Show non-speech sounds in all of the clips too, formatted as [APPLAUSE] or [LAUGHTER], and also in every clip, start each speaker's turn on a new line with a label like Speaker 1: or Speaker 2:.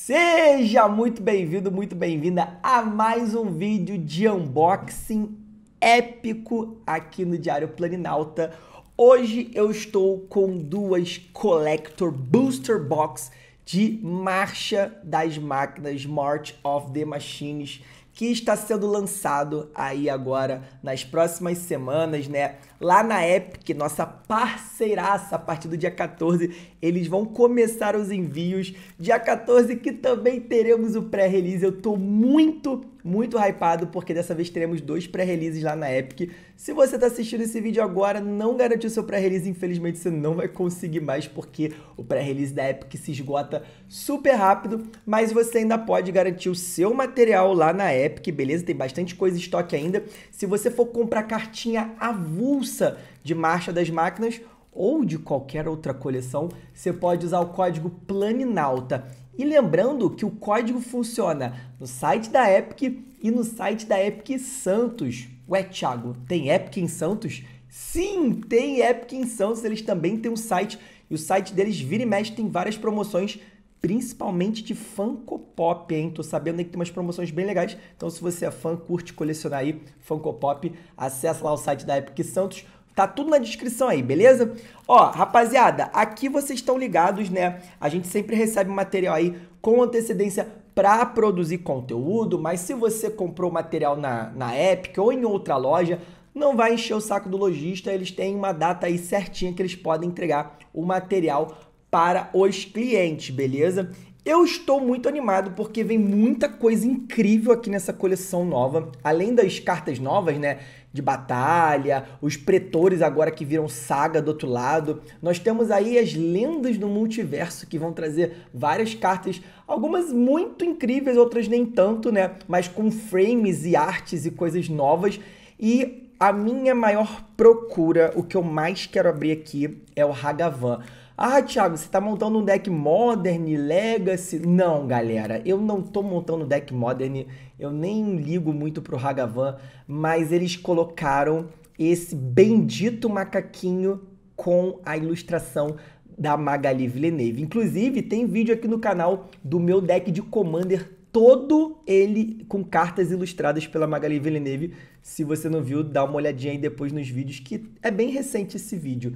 Speaker 1: Seja muito bem-vindo, muito bem-vinda a mais um vídeo de unboxing épico aqui no Diário Planinauta. Hoje eu estou com duas Collector Booster Box de marcha das máquinas March of the Machines que está sendo lançado aí agora nas próximas semanas, né? Lá na Epic, nossa parceiraça, a partir do dia 14, eles vão começar os envios. Dia 14 que também teremos o pré-release. Eu tô muito muito hypado porque dessa vez teremos dois pré-releases lá na Epic. Se você está assistindo esse vídeo agora, não garantiu seu pré-release, infelizmente você não vai conseguir mais porque o pré-release da Epic se esgota super rápido, mas você ainda pode garantir o seu material lá na Epic, beleza? Tem bastante coisa em estoque ainda. Se você for comprar cartinha avulsa de marcha das máquinas, ou de qualquer outra coleção, você pode usar o código PLANINAUTA e lembrando que o código funciona no site da Epic e no site da Epic Santos. Ué, Thiago, tem Epic em Santos? Sim, tem Epic em Santos, eles também têm um site e o site deles vira e mexe tem várias promoções, principalmente de Funko Pop, hein? Tô sabendo aí que tem umas promoções bem legais. Então se você é fã, curte colecionar aí Funko Pop, acessa lá o site da Epic Santos Tá tudo na descrição aí, beleza? Ó, rapaziada, aqui vocês estão ligados, né? A gente sempre recebe material aí com antecedência para produzir conteúdo, mas se você comprou material na, na Epic ou em outra loja, não vai encher o saco do lojista, eles têm uma data aí certinha que eles podem entregar o material para os clientes, beleza? Eu estou muito animado porque vem muita coisa incrível aqui nessa coleção nova. Além das cartas novas, né? de batalha, os pretores agora que viram saga do outro lado. Nós temos aí as lendas do multiverso que vão trazer várias cartas, algumas muito incríveis, outras nem tanto, né? Mas com frames e artes e coisas novas. E a minha maior procura, o que eu mais quero abrir aqui é o Hagavan. Ah, Thiago, você está montando um deck Modern, Legacy? Não, galera, eu não estou montando um deck Modern eu nem ligo muito pro Hagavan, mas eles colocaram esse bendito macaquinho com a ilustração da Magali Villeneuve. Inclusive, tem vídeo aqui no canal do meu deck de Commander todo ele com cartas ilustradas pela Magali Villeneuve. Se você não viu, dá uma olhadinha aí depois nos vídeos, que é bem recente esse vídeo.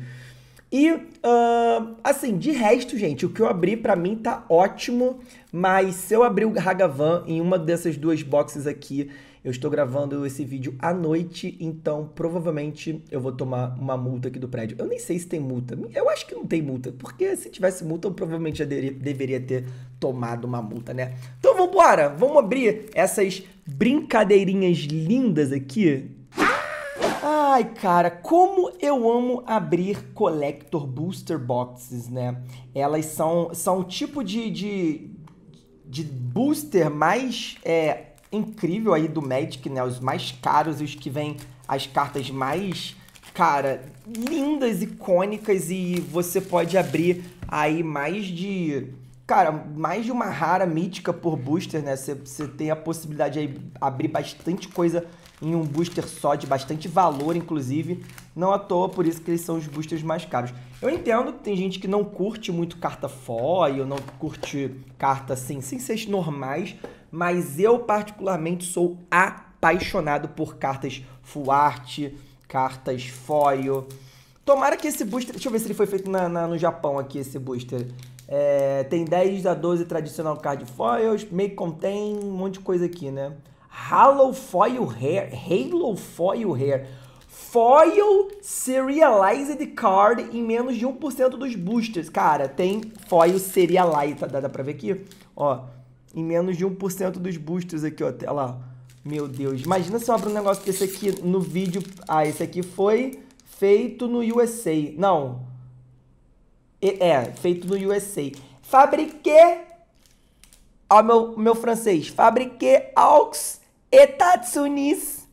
Speaker 1: E, uh, assim, de resto, gente, o que eu abri para mim tá ótimo, mas se eu abrir o Hagavan em uma dessas duas boxes aqui, eu estou gravando esse vídeo à noite, então provavelmente eu vou tomar uma multa aqui do prédio. Eu nem sei se tem multa, eu acho que não tem multa, porque se tivesse multa eu provavelmente já deveria ter tomado uma multa, né? Então vambora, vamos abrir essas brincadeirinhas lindas aqui Ai, cara, como eu amo abrir Collector Booster Boxes, né? Elas são, são um tipo de, de, de booster mais é, incrível aí do Magic, né? Os mais caros, os que vêm as cartas mais, cara, lindas, icônicas e você pode abrir aí mais de... Cara, mais de uma rara mítica por booster, né? Você tem a possibilidade de abrir bastante coisa em um booster só de bastante valor, inclusive. Não à toa, por isso que eles são os boosters mais caros. Eu entendo que tem gente que não curte muito carta foil, não curte carta assim, sem ser normais, mas eu particularmente sou apaixonado por cartas full art, cartas foil. Tomara que esse booster... Deixa eu ver se ele foi feito na, na, no Japão aqui, esse booster. É, tem 10 a 12 tradicional card foils, meio que contém um monte de coisa aqui, né? Hollow Foil Hair, Halo Foil Hair. Foil Serialized Card em menos de 1% dos boosters. Cara, tem Foil Serialized, tá? dá, dá pra ver aqui? Ó, em menos de 1% dos boosters aqui, ó, olha lá. Meu Deus, imagina se eu abro um negócio desse aqui no vídeo... Ah, esse aqui foi feito no USA. Não. É, feito no USA. Fabriqué... Ó, meu, meu francês. Fabriqué aux Etatsunis.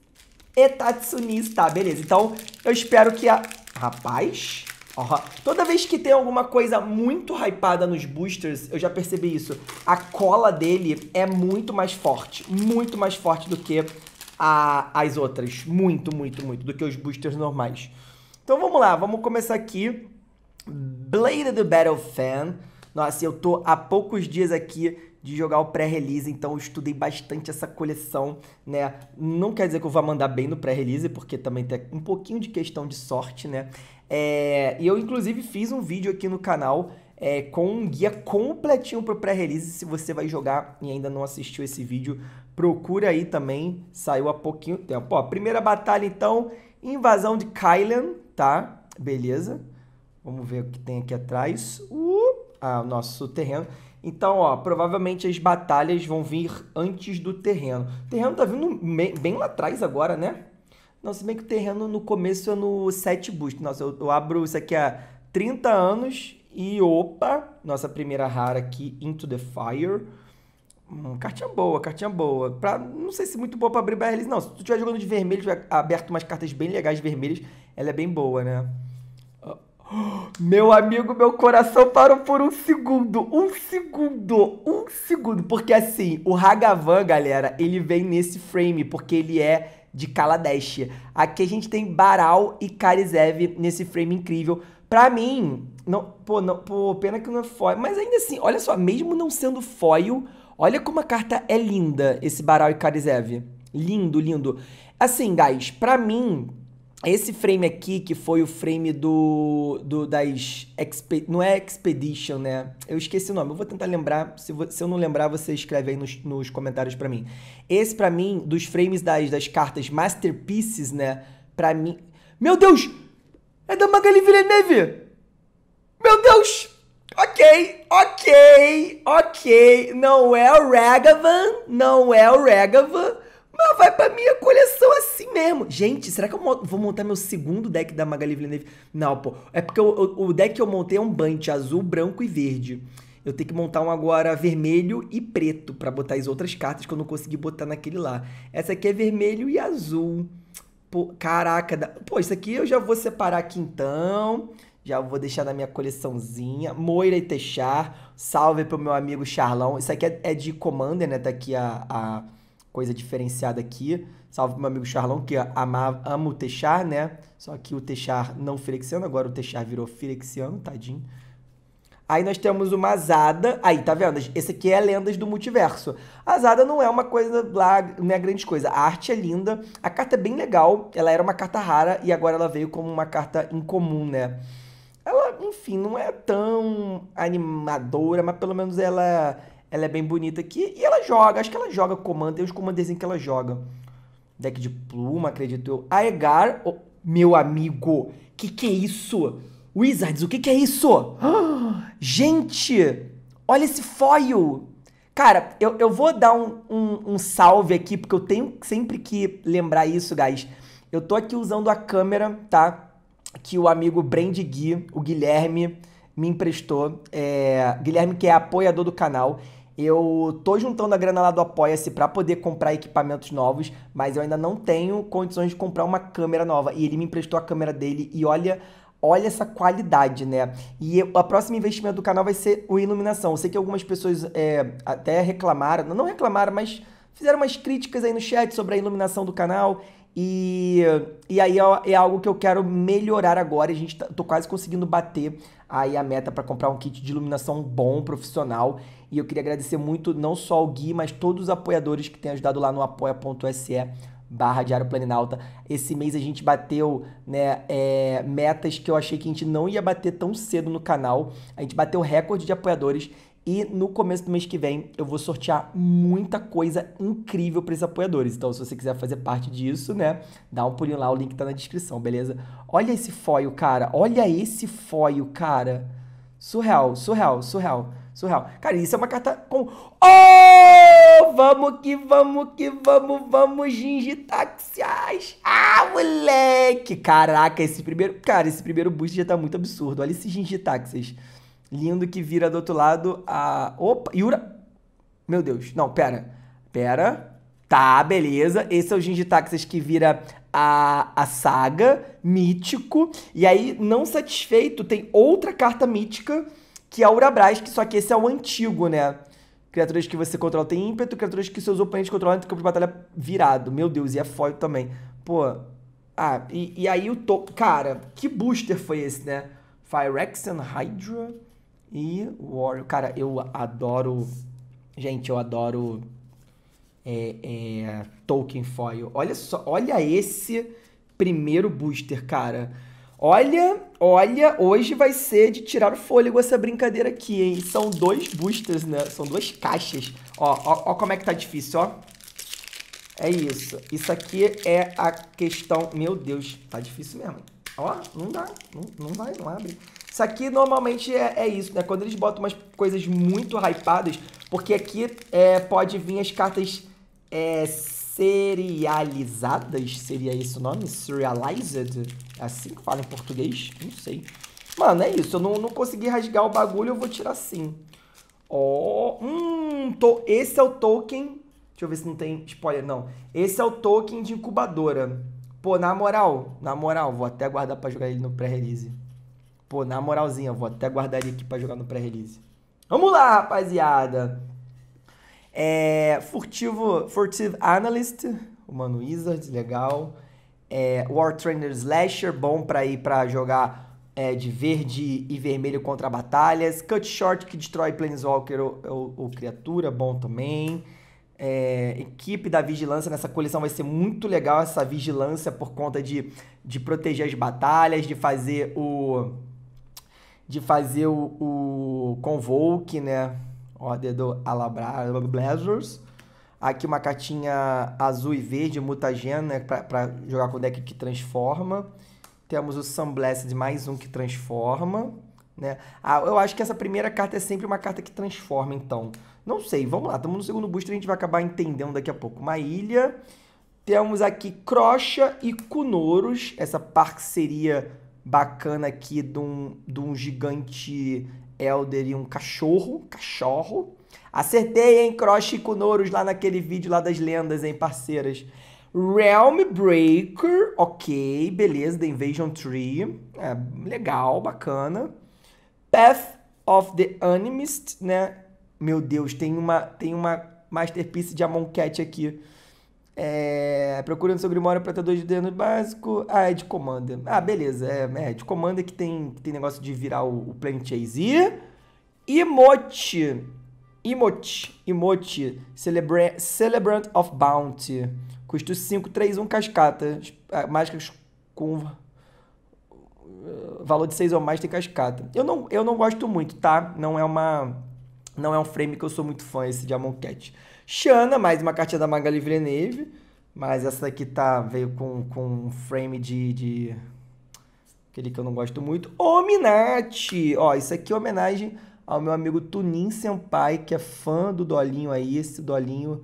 Speaker 1: Etatsunis, tá, beleza. Então, eu espero que a... Rapaz... toda vez que tem alguma coisa muito hypada nos boosters, eu já percebi isso, a cola dele é muito mais forte, muito mais forte do que a, as outras. Muito, muito, muito, do que os boosters normais. Então vamos lá, vamos começar aqui. Blade do Battle Fan. Nossa, eu tô há poucos dias aqui de jogar o pré-release, então eu estudei bastante essa coleção, né? Não quer dizer que eu vá mandar bem no pré-release, porque também tem um pouquinho de questão de sorte, né? É, e eu, inclusive, fiz um vídeo aqui no canal é, com um guia completinho para o pré-release. Se você vai jogar e ainda não assistiu esse vídeo, procura aí também. Saiu há pouquinho tempo. Ó, primeira batalha, então, invasão de Kylan, tá? Beleza. Vamos ver o que tem aqui atrás. Uh, ah, o nosso terreno. Então, ó, provavelmente as batalhas vão vir antes do terreno. O terreno tá vindo bem lá atrás agora, né? Não, se bem que o terreno no começo é no 7 boost. Nossa, eu, eu abro isso aqui há 30 anos e opa, nossa primeira rara aqui, Into the Fire. Hum, cartinha boa, cartinha boa. Pra, não sei se muito boa pra abrir barrelis, não. Se tu estiver jogando de vermelho, tiver aberto umas cartas bem legais vermelhas, ela é bem boa, né? Meu amigo, meu coração parou por um segundo. Um segundo. Um segundo. Porque assim, o Hagavan, galera, ele vem nesse frame, porque ele é de Kaladesh. Aqui a gente tem Baral e Karizev nesse frame incrível. Pra mim, não, pô, não, pô, pena que não é foil. Mas ainda assim, olha só, mesmo não sendo foil, olha como a carta é linda, esse Baral e Karizev. Lindo, lindo. Assim, guys, pra mim, esse frame aqui, que foi o frame do, do das... Expe, não é Expedition, né? Eu esqueci o nome. Eu vou tentar lembrar. Se, se eu não lembrar, você escreve aí nos, nos comentários para mim. Esse, para mim, dos frames das, das cartas Masterpieces, né? Pra mim... Meu Deus! É da Magali Villeneuve! Meu Deus! Ok, ok, ok. Não é o Ragavan, não é o Ragavan. Ah, vai pra minha coleção assim mesmo. Gente, será que eu vou montar meu segundo deck da Magali Villeneuve? Não, pô. É porque eu, o, o deck que eu montei é um Bunch azul, branco e verde. Eu tenho que montar um agora vermelho e preto para botar as outras cartas que eu não consegui botar naquele lá. Essa aqui é vermelho e azul. Pô, caraca. Da... Pô, isso aqui eu já vou separar aqui então. Já vou deixar na minha coleçãozinha. Moira e Techar. Salve pro meu amigo Charlão. Isso aqui é, é de Commander, né? Tá aqui a... a coisa diferenciada aqui. Salve meu amigo Charlão, que ama, ama o Techar né? Só que o Techar não firexiano, agora o Techar virou firexiano, tadinho. Aí nós temos uma Azada. Aí, tá vendo? Esse aqui é Lendas do Multiverso. A Azada não é uma coisa lá, não é grande coisa. A arte é linda, a carta é bem legal. Ela era uma carta rara e agora ela veio como uma carta incomum, né? Ela, enfim, não é tão animadora, mas pelo menos ela ela é bem bonita aqui e ela joga. Acho que ela joga comando. Tem uns comandos que ela joga. Deck de pluma, acredito eu. Aegar, oh, meu amigo. Que que é isso? Wizards, o que que é isso? [GASPS] gente, olha esse foil. Cara, eu, eu vou dar um, um, um salve aqui, porque eu tenho sempre que lembrar isso, guys. Eu tô aqui usando a câmera, tá? Que o amigo Brand Gui, o Guilherme, me emprestou. É... Guilherme, que é apoiador do canal. Eu tô juntando a grana lá do Apoia-se para poder comprar equipamentos novos, mas eu ainda não tenho condições de comprar uma câmera nova. E ele me emprestou a câmera dele e olha, olha essa qualidade, né? E o a próximo investimento do canal vai ser o iluminação. Eu sei que algumas pessoas é, até reclamaram, não reclamaram, mas fizeram umas críticas aí no chat sobre a iluminação do canal. E, e aí é, é algo que eu quero melhorar agora. A gente tá, tô quase conseguindo bater aí a meta para comprar um kit de iluminação bom, profissional. E eu queria agradecer muito não só o Gui, mas todos os apoiadores que têm ajudado lá no apoia.se barra Diário Planinalta. Esse mês a gente bateu né, é, metas que eu achei que a gente não ia bater tão cedo no canal. A gente bateu recorde de apoiadores e no começo do mês que vem eu vou sortear muita coisa incrível para esses apoiadores. Então, se você quiser fazer parte disso, né, dá um pulinho lá, o link tá na descrição, beleza? Olha esse foil, cara. Olha esse foil, cara. Surreal, surreal, surreal. Surreal. Cara, isso é uma carta com. Oh! Vamos que vamos que vamos, vamos, Gingitaxias! Ah, moleque! Caraca, esse primeiro. Cara, esse primeiro boost já tá muito absurdo. Olha esse Gingitaxias. Lindo que vira do outro lado a. Opa! Yura! Meu Deus! Não, pera. Pera. Tá, beleza. Esse é o Gingitaxias que vira a, a saga mítico. E aí, não satisfeito, tem outra carta mítica que é a Urabras, que só que esse é o antigo, né? Criaturas que você controla tem ímpeto, criaturas que seus oponentes controlam têm campo de batalha virado. Meu Deus, e é foil também. Pô, ah, e, e aí o to Cara, que booster foi esse, né? Phyrexian Hydra e Warrior. Cara, eu adoro... Gente, eu adoro é, é, Tolkien Foil. Olha só, olha esse primeiro booster, cara. Olha, olha, hoje vai ser de tirar o fôlego essa brincadeira aqui, hein? São dois boosters, né? São duas caixas. Ó, ó, ó como é que tá difícil, ó. É isso. Isso aqui é a questão... Meu Deus, tá difícil mesmo. Ó, não dá. Não, não vai, não abre. Isso aqui normalmente é, é isso, né? Quando eles botam umas coisas muito hypadas, porque aqui é, pode vir as cartas é, serializadas, seria esse o nome? Serialized? É assim que fala em português? Não sei. Mano, é isso. Eu não, não consegui rasgar o bagulho, eu vou tirar assim. Ó, oh, hum, tô, esse é o token. Deixa eu ver se não tem spoiler, não. Esse é o token de incubadora. Pô, na moral, na moral, vou até guardar pra jogar ele no pré-release. Pô, na moralzinha, vou até guardar ele aqui pra jogar no pré-release. Vamos lá, rapaziada. É, furtivo, Furtive Analyst, o Mano Wizard, legal. É, War Trainer Slasher, bom para ir para jogar é, de verde e vermelho contra batalhas. Cut Short, que destrói Planeswalker ou, ou, ou criatura, bom também. É, equipe da vigilância nessa coleção vai ser muito legal essa vigilância por conta de, de proteger as batalhas, de fazer o de fazer o, o convoke, né? Order do Alabra Blazers. Aqui uma cartinha azul e verde, mutagena, né, para jogar com o deck que transforma. Temos o Sunblast mais um que transforma. Né? Ah, eu acho que essa primeira carta é sempre uma carta que transforma, então. Não sei, vamos lá. Estamos no segundo booster, a gente vai acabar entendendo daqui a pouco. Uma ilha. Temos aqui Crocha e Cunoros, essa parceria bacana aqui de um, de um gigante Helder e um cachorro. Cachorro. Acertei, hein, Cross e Kunoros lá naquele vídeo lá das lendas, hein, parceiras. Realm Breaker, ok, beleza, The Invasion Tree, é, legal, bacana. Path of the Animist, né? Meu Deus, tem uma, tem uma Masterpiece de Amon Cat aqui é, procurando seu Grimório dois de Dano básico. Ah, é de Commander. Ah, beleza. É, é de Commander que tem, que tem negócio de virar o, o Chase. E. Emote. Emote. Emote. Celebra Celebrant of Bounty. Custo 5, 3, 1 cascata. Ah, Mágicas com valor de 6 ou mais tem cascata. Eu não, eu não gosto muito, tá? Não é uma. Não é um frame que eu sou muito fã, esse Diamond Cat. Xana, mais uma cartinha da Magali Villeneuve. Mas essa daqui tá, veio com, com um frame de, de. Aquele que eu não gosto muito. Ominati! Ó, isso aqui é homenagem ao meu amigo Tunin Senpai, que é fã do Dolinho aí. Esse Dolinho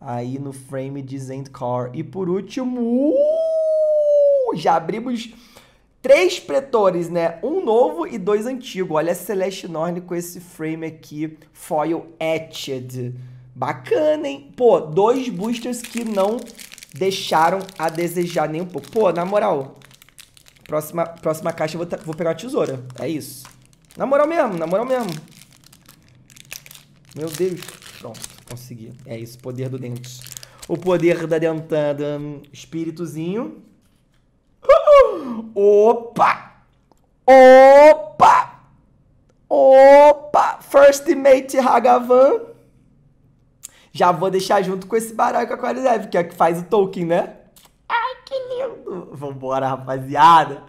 Speaker 1: aí no frame de Zendkar. E por último. Uh, já abrimos três pretores, né? Um novo e dois antigos. Olha a Celeste Norne com esse frame aqui, foil etched. Bacana, hein? Pô, dois boosters que não deixaram a desejar nem um pouco. Pô, na moral, próxima, próxima caixa eu vou, vou pegar uma tesoura. É isso. Na moral mesmo, na moral mesmo. Meu Deus. Pronto, consegui. É isso, poder do dente O poder da dentada. Espíritozinho. Opa! Opa! Opa! First Mate Hagavan. Já vou deixar junto com esse baralho com a Qualidev, que é que faz o Tolkien, né? Ai, que lindo! Vambora, rapaziada!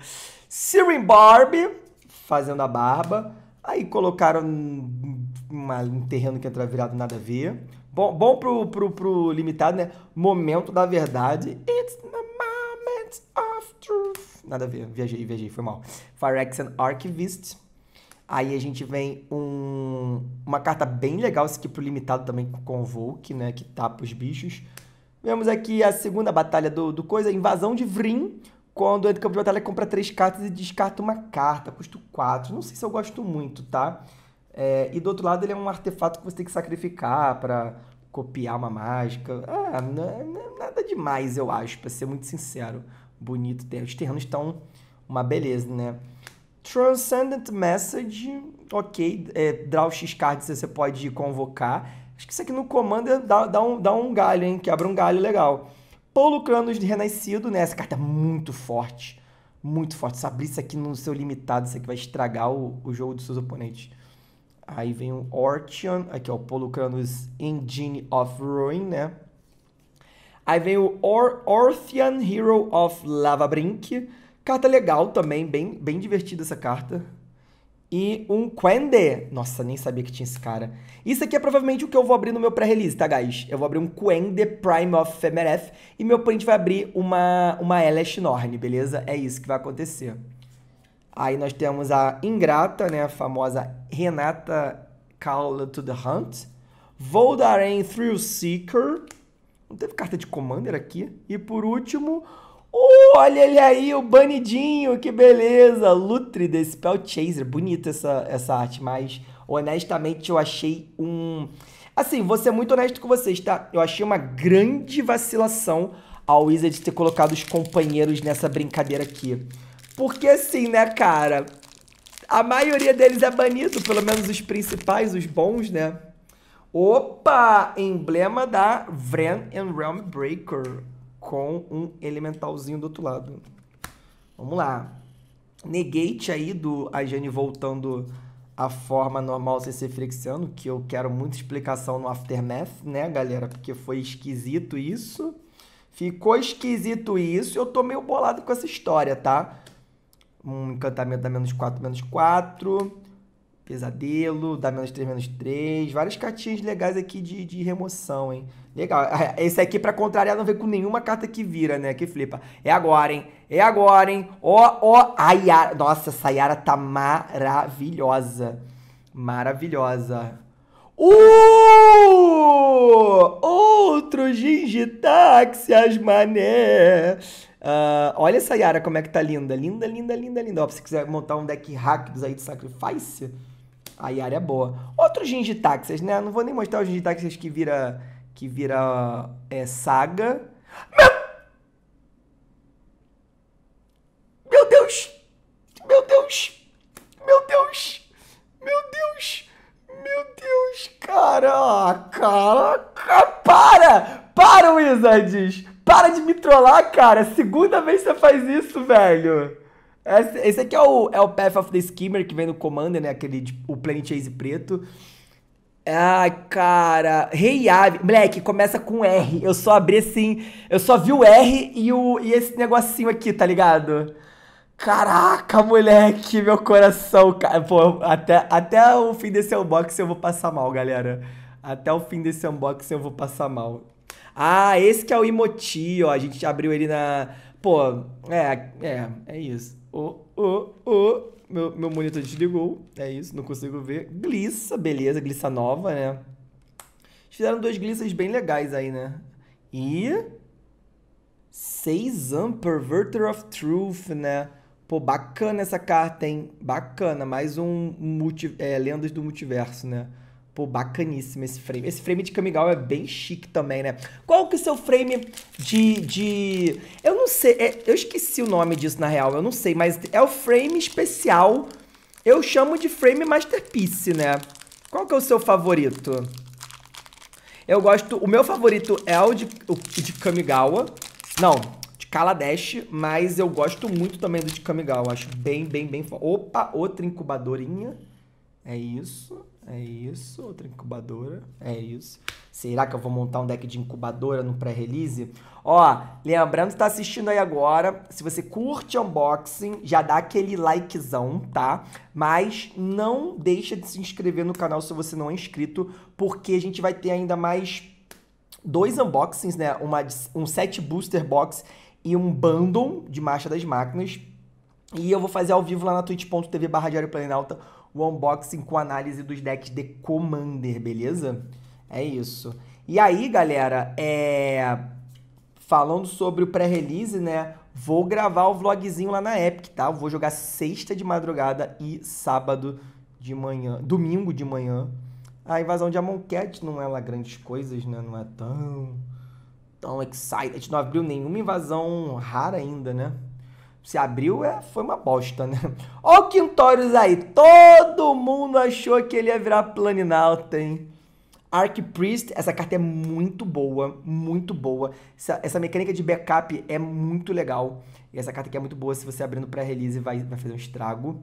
Speaker 1: Siren Barbie fazendo a barba. Aí colocaram um terreno que entra virado nada a ver. Bom, bom pro, pro, pro limitado, né? Momento da verdade. It's the moment of truth. Nada a ver, viajei, viajei, foi mal. and Archivist. Aí a gente vem um, uma carta bem legal, esse aqui pro limitado também com Volk, né? Que tapa os bichos. Vemos aqui a segunda batalha do, do coisa, invasão de Vrim. Quando entra no campo de batalha, compra três cartas e descarta uma carta, custo quatro Não sei se eu gosto muito, tá? É, e do outro lado ele é um artefato que você tem que sacrificar para copiar uma mágica. Ah, não, nada demais, eu acho, para ser muito sincero. Bonito. Os terrenos estão uma beleza, né? Transcendent Message, ok, é, draw X cards você pode convocar. Acho que isso aqui no comando é, dá, dá, um, dá um galho, hein? Quebra um galho legal. Polo Cranos Renascido, né? Essa carta é muito forte. Muito forte. Se abrir isso aqui no seu limitado, isso aqui vai estragar o, o jogo dos seus oponentes. Aí vem o Ortion, aqui ó, o Cranos Engine of Ruin, né? Aí vem o Or Orthian Hero of Lava Brink. Carta legal também, bem, bem divertida essa carta. E um Quende. Nossa, nem sabia que tinha esse cara. Isso aqui é provavelmente o que eu vou abrir no meu pré-release, tá, guys? Eu vou abrir um Quende Prime of Femereth e meu print vai abrir uma, uma Elesh Norn, beleza? É isso que vai acontecer. Aí nós temos a Ingrata, né? A famosa Renata Call to the Hunt. Voldaren Thrill Seeker. Não teve carta de Commander aqui. E por último, Uh, olha ele aí, o banidinho, que beleza! Lutre The Spell Chaser, bonita essa, essa arte, mas honestamente eu achei um... Assim, vou ser muito honesto com vocês, tá? Eu achei uma grande vacilação ao Wizard ter colocado os companheiros nessa brincadeira aqui. Porque assim, né, cara? A maioria deles é banido, pelo menos os principais, os bons, né? Opa! Emblema da Vren and Realm Breaker com um elementalzinho do outro lado. Vamos lá. Negate aí do a voltando à forma normal sem ser flexiano, que eu quero muita explicação no Aftermath, né, galera? Porque foi esquisito isso. Ficou esquisito isso eu tô meio bolado com essa história, tá? Um encantamento da menos 4, menos 4. Pesadelo, dá menos 3, menos 3. Várias cartinhas legais aqui de, de remoção, hein? Legal. Ah, esse aqui, para contrariar, não vem com nenhuma carta que vira, né? Que flipa. É agora, hein? É agora, hein? Ó, ó. A Yara. Nossa, essa Yara tá maravilhosa. Maravilhosa. Uh! Outro Gingitáxias, mané. Uh, olha essa Yara como é que tá linda. Linda, linda, linda, linda. Ó, se quiser montar um deck rápido aí de Sacrifice... A Yara é boa. Outros Jin né? Não vou nem mostrar os Jin que vira. que vira. É, saga. Meu... Meu Deus! Meu Deus! Meu Deus! Meu Deus! Meu Deus! Cara! Caraca! Para! Para, Wizards! Para de me trollar, cara! Segunda vez que você faz isso, velho! Esse aqui é o, é o Path of the Skimmer que vem no Commander, né? Aquele, o Plane Chase preto. Ai, cara. Rei hey, Ave. Moleque, começa com R. Eu só abri assim. Eu só vi o R e, o, e esse negocinho aqui, tá ligado? Caraca, moleque, meu coração, cara. Pô, até, até o fim desse unboxing eu vou passar mal, galera. Até o fim desse unboxing eu vou passar mal. Ah, esse que é o Imoti, ó. A gente abriu ele na. Pô, é, é, é isso. Oh, oh, oh. Meu, meu monitor desligou. É isso, não consigo ver. Glissa, beleza, glissa nova, né? Fizeram dois glissas bem legais aí, né? E. 6 Perverter of Truth, né? Pô, bacana essa carta, hein? Bacana. Mais um multi, é, Lendas do Multiverso, né? Pô, bacaníssimo esse frame. Esse frame de camigal é bem chique também, né? Qual que é o seu frame de... de... Eu não sei, é, eu esqueci o nome disso na real, eu não sei, mas é o frame especial. Eu chamo de frame masterpiece, né? Qual que é o seu favorito? Eu gosto... O meu favorito é o de, o de Kamigawa. Não, de Kaladesh, mas eu gosto muito também do de Kamigawa. Acho bem, bem, bem... Opa, outra incubadorinha. É isso. É isso, outra incubadora. É isso. Será que eu vou montar um deck de incubadora no pré-release? Ó, lembrando que tá assistindo aí agora, se você curte unboxing, já dá aquele likezão, tá? Mas não deixa de se inscrever no canal se você não é inscrito, porque a gente vai ter ainda mais dois unboxings, né? Uma, um set booster box e um bundle de marcha das máquinas. E eu vou fazer ao vivo lá na twitch.tv barra Diário o unboxing com análise dos decks de Commander, beleza? É isso. E aí, galera, é... falando sobre o pré-release, né? Vou gravar o vlogzinho lá na Epic, tá? vou jogar sexta de madrugada e sábado de manhã, domingo de manhã. A invasão de Amonkhet não é lá grandes coisas, né? Não é tão tão excited. Não abriu nenhuma invasão rara ainda, né? se abriu, é, foi uma bosta, né? [LAUGHS] Ó o Quintórios aí, todo mundo achou que ele ia virar planinauta, hein? Arc Priest, essa carta é muito boa, muito boa. Essa, essa, mecânica de backup é muito legal. E essa carta aqui é muito boa, se você abrindo pré-release vai, vai fazer um estrago.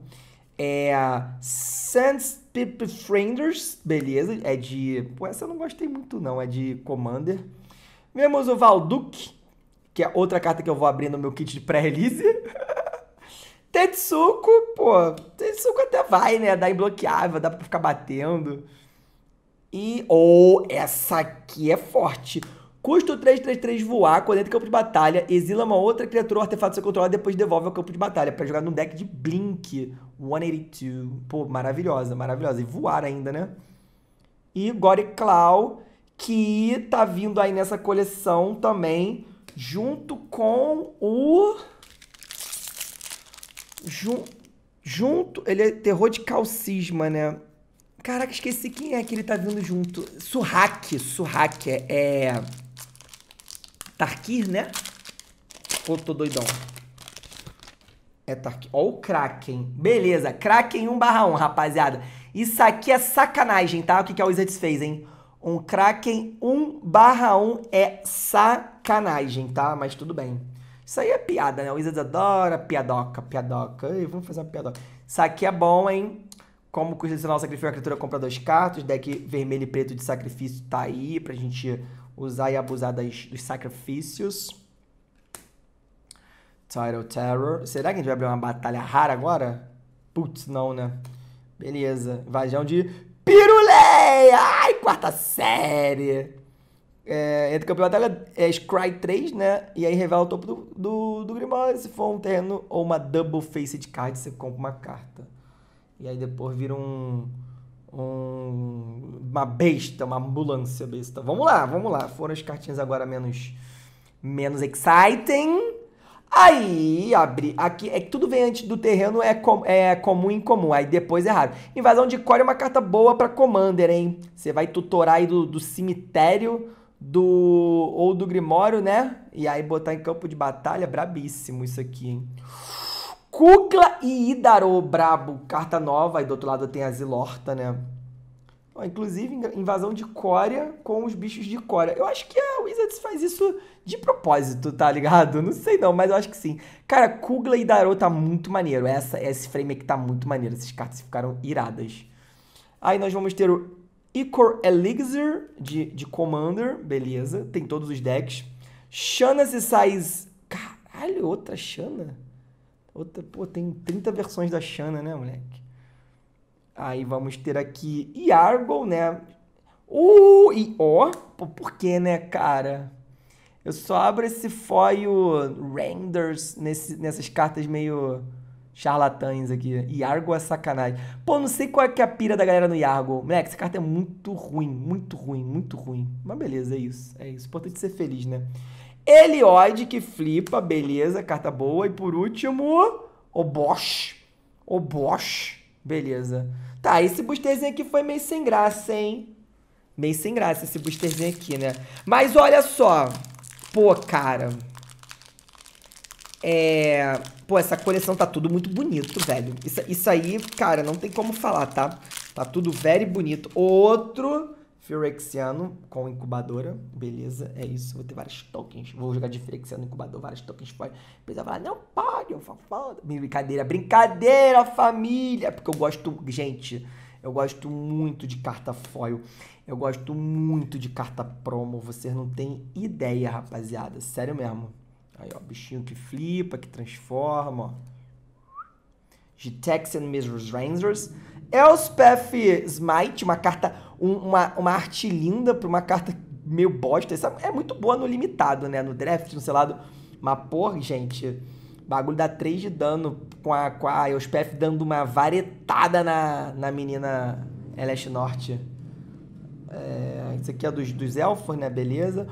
Speaker 1: É. Sands Pip beleza, é de. Pô, essa eu não gostei muito, não, é de Commander. Vemos o Valduk, que é outra carta que eu vou abrir no meu kit de pré-release. [LAUGHS] Tetsuko, pô, Tetsuko até vai, né? Dá imbloqueável, dá pra ficar batendo. E. Oh, essa aqui é forte. Custo 333 voar, quando entra em campo de batalha, exila uma outra criatura ou artefato seu controlado depois devolve ao campo de batalha para jogar num deck de Blink 182. Pô, maravilhosa, maravilhosa. E voar ainda, né? E Gore Claw, que tá vindo aí nessa coleção também junto com o. Jun... Junto. Ele é terror de calcisma, né? Caraca, esqueci quem é que ele tá vindo junto. Surraque, Surraque é. é... Tarkir, né? Ou tô doidão? É Tarkir. Ó, o Kraken. Beleza, Kraken 1/1, rapaziada. Isso aqui é sacanagem, tá? O que, que a Wizards fez, hein? Um Kraken 1 barra 1 é sacanagem, tá? Mas tudo bem. Isso aí é piada, né? O Wizards adora piadoca, piadoca. Ei, vamos fazer uma piadoca. Isso aqui é bom, hein? Como custo sinal, sacrifício, uma criatura, compra dois cartas, Deck vermelho e preto de sacrifício tá aí pra gente usar e abusar das, dos sacrifícios. Tidal Terror. Será que a gente vai abrir uma batalha rara agora? Putz, não, né? Beleza. Invasão de Ai, quarta série! É, entre campeão batalha é, é Scry 3, né? E aí revela o topo do, do, do Grimório. Se for um terreno ou uma double face de card, você compra uma carta. E aí depois vira um. um uma besta, uma ambulância besta. Vamos lá, vamos lá. Foram as cartinhas agora menos. menos exciting. Aí abre aqui, é que tudo vem antes do terreno, é, com, é comum e incomum, aí depois é raro. Invasão de Core é uma carta boa para Commander, hein? Você vai tutorar aí do, do cemitério do ou do Grimório, né? E aí botar em campo de batalha, brabíssimo isso aqui, hein? Kukla e Idaro, brabo, carta nova, aí do outro lado tem a Zilorta, né? inclusive, invasão de Coreia com os bichos de Coreia. Eu acho que a Wizards faz isso de propósito, tá ligado? Não sei não, mas eu acho que sim. Cara, Kugla e Darô tá muito maneiro. Essa, esse frame aqui tá muito maneiro. Essas cartas ficaram iradas. Aí nós vamos ter o Icor Elixir de, de Commander. Beleza, tem todos os decks. Shana se sai. Caralho, outra Shana? Outra, pô, tem 30 versões da Shana, né, moleque? Aí vamos ter aqui Yargle, né? Uh, e ó, oh, por que, né, cara? Eu só abro esse foio renders nesse, nessas cartas meio charlatães aqui. Yargo é sacanagem. Pô, não sei qual é, que é a pira da galera no Yargo. Moleque, essa carta é muito ruim, muito ruim, muito ruim. Mas beleza, é isso. É isso. Importante ser feliz, né? Eliod que flipa, beleza, carta boa. E por último, o Bosch. O Bosch. Beleza. Tá, esse boosterzinho aqui foi meio sem graça, hein? Meio sem graça esse boosterzinho aqui, né? Mas olha só. Pô, cara. É... Pô, essa coleção tá tudo muito bonito, velho. Isso, isso aí, cara, não tem como falar, tá? Tá tudo very bonito. Outro Firexiano com incubadora. Beleza, é isso. Vou ter vários tokens. Vou jogar de Firexiano incubador, vários tokens. Pode. Precisa falar, não pode, eu foda. Brincadeira, brincadeira, família. Porque eu gosto, gente, eu gosto muito de carta foil. Eu gosto muito de carta promo. Vocês não têm ideia, rapaziada. Sério mesmo. Aí, ó, bichinho que flipa, que transforma, ó. Gitexian Mistress Rangers. Elspeth Smite, uma carta, um, uma, uma arte linda para uma carta meio bosta. Essa é, é muito boa no limitado, né? No draft, no selado. Mas, porra, gente, bagulho dá 3 de dano com a, com a Elspeth dando uma varetada na, na menina Eleste Norte. É, isso aqui é dos, dos elfos, né? Beleza.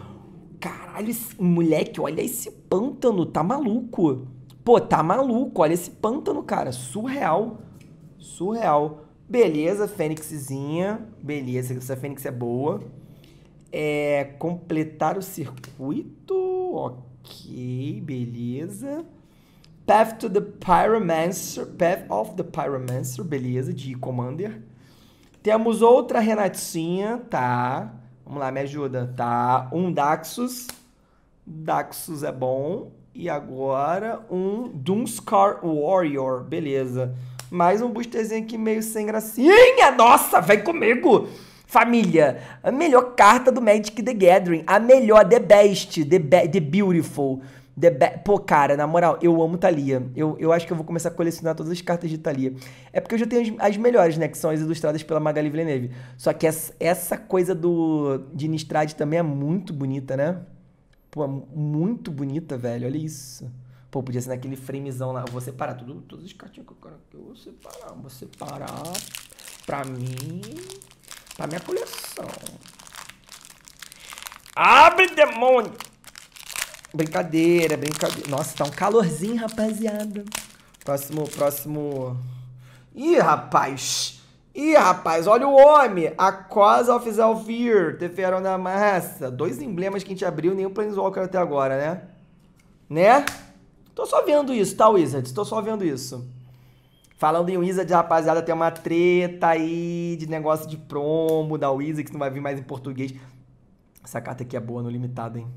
Speaker 1: Caralho, esse, moleque, olha esse pântano, tá maluco. Pô, tá maluco, olha esse pântano, cara, surreal surreal. Beleza, fênixzinha. Beleza, essa fênix é boa. É, completar o circuito. Ok, beleza. Path to the Pyromancer. Path of the Pyromancer, beleza, de Commander. Temos outra Renatinha, tá. Vamos lá, me ajuda, tá. Um Daxus. Daxus é bom. E agora um Doomscar Warrior, beleza. Beleza. Mais um boosterzinho aqui meio sem gracinha. Nossa, vem comigo! Família, a melhor carta do Magic the Gathering. A melhor, the best, the, be the beautiful. The be Pô, cara, na moral, eu amo Thalia. Eu, eu acho que eu vou começar a colecionar todas as cartas de Thalia. É porque eu já tenho as, as melhores, né? Que são as ilustradas pela Magali Villeneuve. Só que essa, essa coisa do de Nistrade também é muito bonita, né? Pô, é muito bonita, velho. Olha isso. Pô, podia ser naquele framezão lá. Você parar tudo, todos os cartinhas que eu quero que eu separar. Vou separar pra mim, pra minha coleção. Abre, demônio! Brincadeira, brincadeira. Nossa, tá um calorzinho, rapaziada. Próximo, próximo. Ih, rapaz! Ih, rapaz, olha o homem! A Cause of Zelfir, Teferão da Massa. Dois emblemas que a gente abriu, nenhum Planeswalker até agora, né? Né? Tô só vendo isso, tá, Wizards? Tô só vendo isso. Falando em Wizards, rapaziada, tem uma treta aí de negócio de promo da Wizards, que não vai vir mais em português. Essa carta aqui é boa no limitado, hein?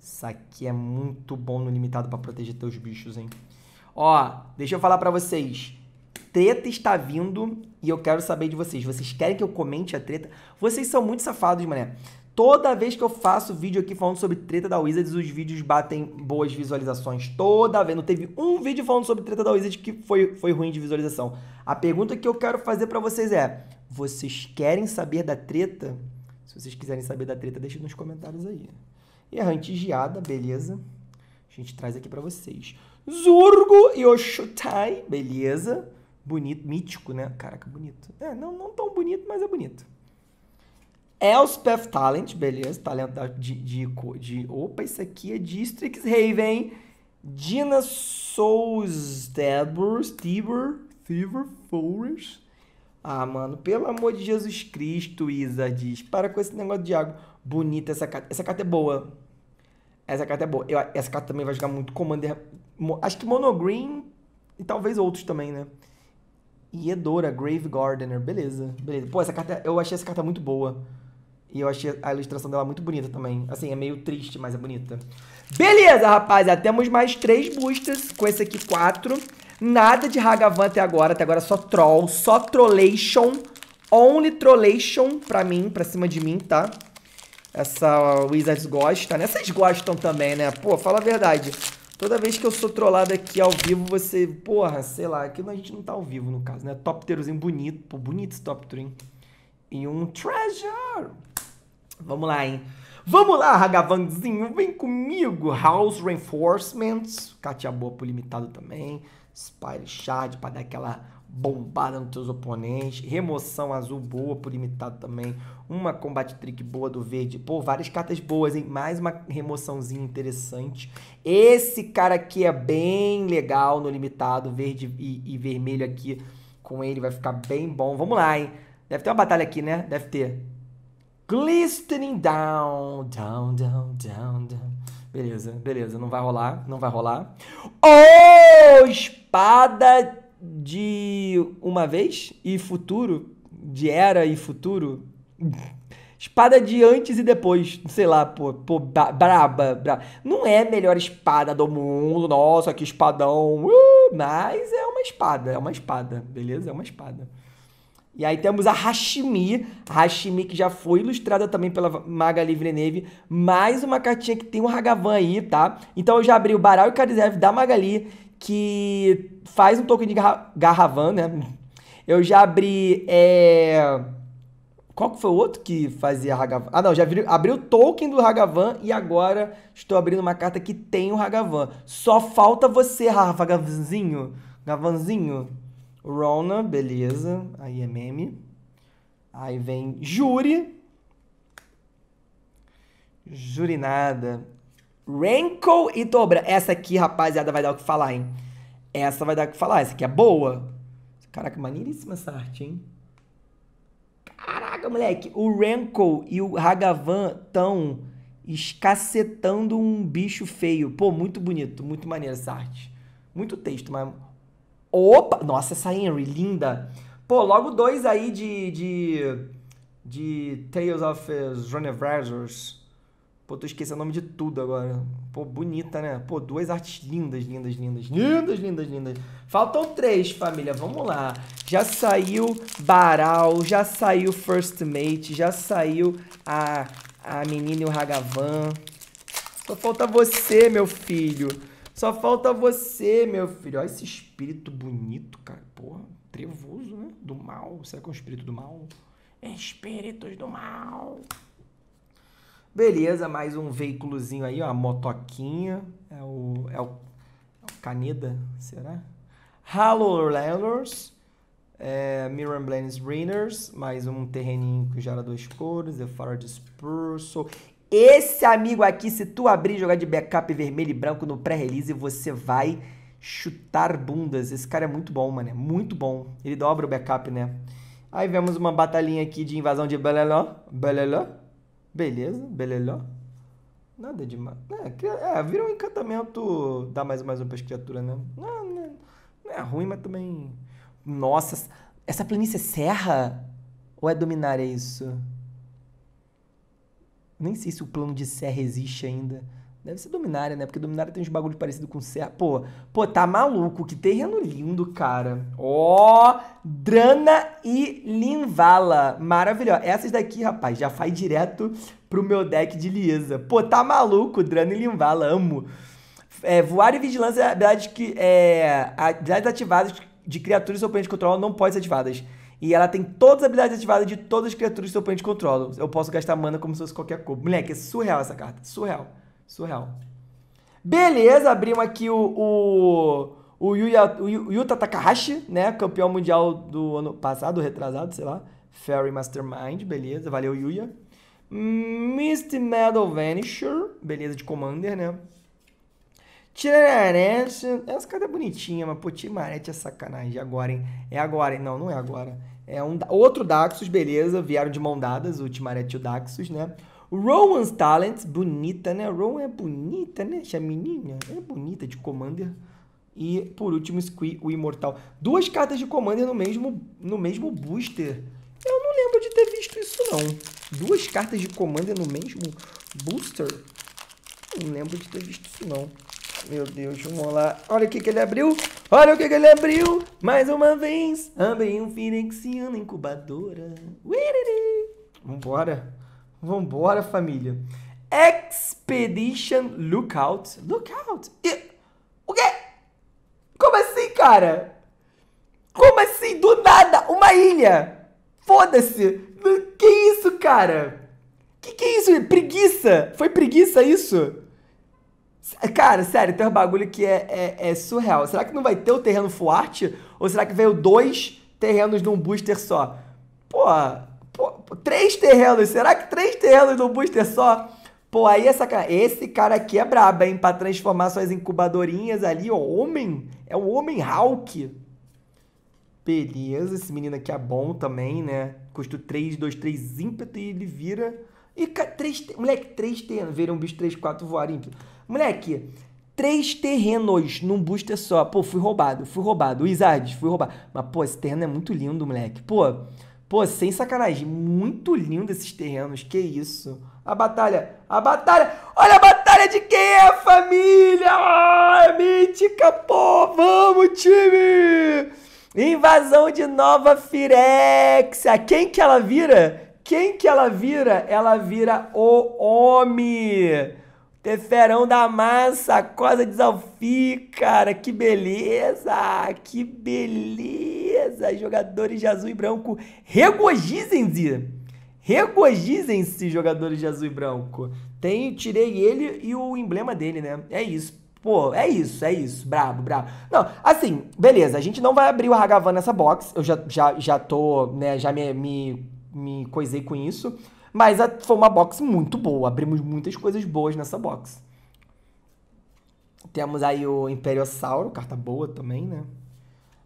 Speaker 1: Isso aqui é muito bom no limitado para proteger teus bichos, hein? Ó, deixa eu falar para vocês. Treta está vindo e eu quero saber de vocês. Vocês querem que eu comente a treta? Vocês são muito safados, mané. Toda vez que eu faço vídeo aqui falando sobre treta da Wizards, os vídeos batem boas visualizações. Toda vez. Não teve um vídeo falando sobre treta da Wizards que foi, foi ruim de visualização. A pergunta que eu quero fazer para vocês é: vocês querem saber da treta? Se vocês quiserem saber da treta, deixa nos comentários aí. Errante Giada, beleza? A gente traz aqui para vocês. Zurgo Yoshutai, beleza? Bonito, mítico, né? Caraca, bonito. É, não, não tão bonito, mas é bonito. Elspeth Talent, beleza, talento de, de, de, Opa, isso aqui é de Strixhaven. Dina Soulstedbur, Stibur, Thiever Forest. Ah, mano, pelo amor de Jesus Cristo, Isa diz. Para com esse negócio de água. Bonita essa carta. Essa carta é boa. Essa carta é boa. Eu, essa carta também vai jogar muito Commander. Acho que Monogreen e talvez outros também, né? E Edora, Grave Gardener. Beleza, beleza. Pô, essa carta. Eu achei essa carta muito boa. E eu achei a ilustração dela muito bonita também. Assim, é meio triste, mas é bonita. Beleza, rapaziada. Temos mais três boosters. Com esse aqui, quatro. Nada de Hagavan até agora. Até agora é só troll. Só trollation. Only trollation pra mim, pra cima de mim, tá? Essa Wizards gosta, né? Vocês gostam também, né? Pô, fala a verdade. Toda vez que eu sou trollado aqui ao vivo, você... Porra, sei lá. Aqui a gente não tá ao vivo, no caso, né? teruzinho bonito. Pô, bonito esse toptero, hein? E um treasure. Vamos lá, hein? Vamos lá, Ragavanzinho, vem comigo. House Reinforcements, Katia Boa pro limitado também. Spire Shard para dar aquela bombada nos teus oponentes. Remoção azul boa pro limitado também. Uma combate trick boa do verde. Pô, várias cartas boas, hein? Mais uma remoçãozinha interessante. Esse cara aqui é bem legal no limitado. Verde e, e vermelho aqui com ele vai ficar bem bom. Vamos lá, hein? Deve ter uma batalha aqui, né? Deve ter. Glistening down, down, down, down, down. Beleza, beleza, não vai rolar, não vai rolar. Oh, espada de uma vez e futuro, de era e futuro. Espada de antes e depois, sei lá, pô, pô braba, braba. Não é a melhor espada do mundo, nossa, que espadão, uh, mas é uma espada, é uma espada, beleza? É uma espada. E aí temos a Hashimi, a Hashimi que já foi ilustrada também pela Magali Villeneuve, mais uma cartinha que tem um Hagavan aí, tá? Então eu já abri o Baral e Karizev da Magali, que faz um token de garra Garravan, né? Eu já abri, é... Qual que foi o outro que fazia Hagavan? Ah, não, já abri, abri o token do Hagavan e agora estou abrindo uma carta que tem o Hagavan. Só falta você, Rafa Gavanzinho. Gavanzinho. Rona, beleza. Aí é meme. Aí vem Júri. Jurinada. Rankle e dobra. Essa aqui, rapaziada, vai dar o que falar, hein? Essa vai dar o que falar. Essa aqui é boa. Caraca, maneiríssima essa arte, hein? Caraca, moleque. O Rankle e o Hagavan estão escacetando um bicho feio. Pô, muito bonito. Muito maneiro essa arte. Muito texto, mas Opa! Nossa, essa Henry, linda! Pô, logo dois aí de. de, de Tales of Zoniversors. Eh, Pô, tô esquecendo o nome de tudo agora. Pô, bonita, né? Pô, duas artes lindas, lindas, lindas. Lindas, lindas, lindas. Faltam três, família. Vamos lá. Já saiu Baral, já saiu First Mate, já saiu a, a menina e o Ragavan. Só falta você, meu filho. Só falta você, meu filho. Olha esse espírito bonito, cara. Porra, trevoso, né? Do mal. Será que é um espírito do mal? É espíritos do mal. Beleza, mais um veículozinho aí, ó. A motoquinha. É o, é o, é o Caneda, será? Halo Landers. É, Mirror Blends Rainers, mais um terreninho que gera duas cores, The Fire Dispersal. Esse amigo aqui, se tu abrir e jogar de backup vermelho e branco no pré-release, você vai chutar bundas. Esse cara é muito bom, mano. É muito bom. Ele dobra o backup, né? Aí vemos uma batalhinha aqui de invasão de Beleló. Beleló. Beleza, Beleló. Nada demais. Né? É, é, vira um encantamento. Dá mais mais um as criaturas, né? Não, não, não, é ruim, mas também. Nossa, essa planície é serra? Ou é dominar é isso? Nem sei se o plano de serra existe ainda. Deve ser Dominária, né? Porque Dominária tem uns bagulho parecido com Serra. Pô, pô, tá maluco. Que terreno lindo, cara. Ó, oh, Drana e Linvala. Maravilhosa. Essas daqui, rapaz, já faz direto pro meu deck de lisa Pô, tá maluco, Drana e Linvala. Amo. É, voar e vigilância é habilidades que. É, habilidades ativadas de criaturas e oponentes controlam não podem ser ativadas. E ela tem todas as habilidades ativadas de todas as criaturas que seu oponente controla. Eu posso gastar mana como se fosse qualquer cor. Moleque, é surreal essa carta. Surreal. Surreal. Beleza, abrimos aqui o, o, o, Yuya, o Yuta Takahashi, né? Campeão mundial do ano passado, retrasado, sei lá. Fairy Mastermind, beleza. Valeu, Yuya. Misty Metal Vanisher, beleza, de Commander, né? Tirarete. Essa carta é bonitinha, mas pô, Timarete é sacanagem. Agora, hein? É agora, hein? Não, não é agora. É um, outro Daxus, beleza, vieram de mão dadas, o Timaret e o Daxus, né? Rowan's Talents, bonita, né? Rowan é bonita, né? Chamininha, é bonita de Commander. E, por último, Squee, o Imortal. Duas cartas de Commander no mesmo, no mesmo booster. Eu não lembro de ter visto isso, não. Duas cartas de Commander no mesmo booster? Não lembro de ter visto isso, não. Meu Deus, vamos lá. Olha o que, que ele abriu. Olha o que, que ele abriu. Mais uma vez. Abri um Firexiano incubadora. Uiriri. Vambora. Vambora, família. Expedition Lookout. Lookout? E... O quê? Como assim, cara? Como assim? Do nada, uma ilha. Foda-se. Que isso, cara? Que que é isso? Preguiça. Foi preguiça isso? Cara, sério, tem um bagulho que é, é, é, surreal. Será que não vai ter o terreno forte? Ou será que veio dois terrenos num booster só? Pô, pô três terrenos. Será que três terrenos num booster só? Pô, aí essa é cara, esse cara aqui é brabo, hein? Pra transformar suas incubadorinhas ali, ó. Homem. É o Homem Hulk. Beleza, esse menino aqui é bom também, né? Custa 3, 2, 3 ímpeto e ele vira. E, três moleque, três terrenos. Vira um bicho 3, 4 voar ímpeto. Moleque, três terrenos num booster só. Pô, fui roubado, fui roubado. Wizards, fui roubado. Mas, pô, esse terreno é muito lindo, moleque. Pô, pô, sem sacanagem. Muito lindo esses terrenos. Que isso. A batalha, a batalha. Olha a batalha de quem é, família. Ah, mítica, pô. Vamos, time. Invasão de Nova Firexia. Quem que ela vira? Quem que ela vira? Ela vira o homem. Teferão da massa, cosa de Zalfi, cara, que beleza, que beleza. Jogadores de azul e branco, regozijem-se, regozijem-se, jogadores de azul e branco. Tem, tirei ele e o emblema dele, né? É isso. Pô, é isso, é isso. Brabo, brabo. Não, assim, beleza, a gente não vai abrir o Hagavan nessa box. Eu já, já, já tô, né, já me, me, me coisei com isso. Mas foi uma box muito boa. Abrimos muitas coisas boas nessa box. Temos aí o Imperiosauro, carta boa também, né?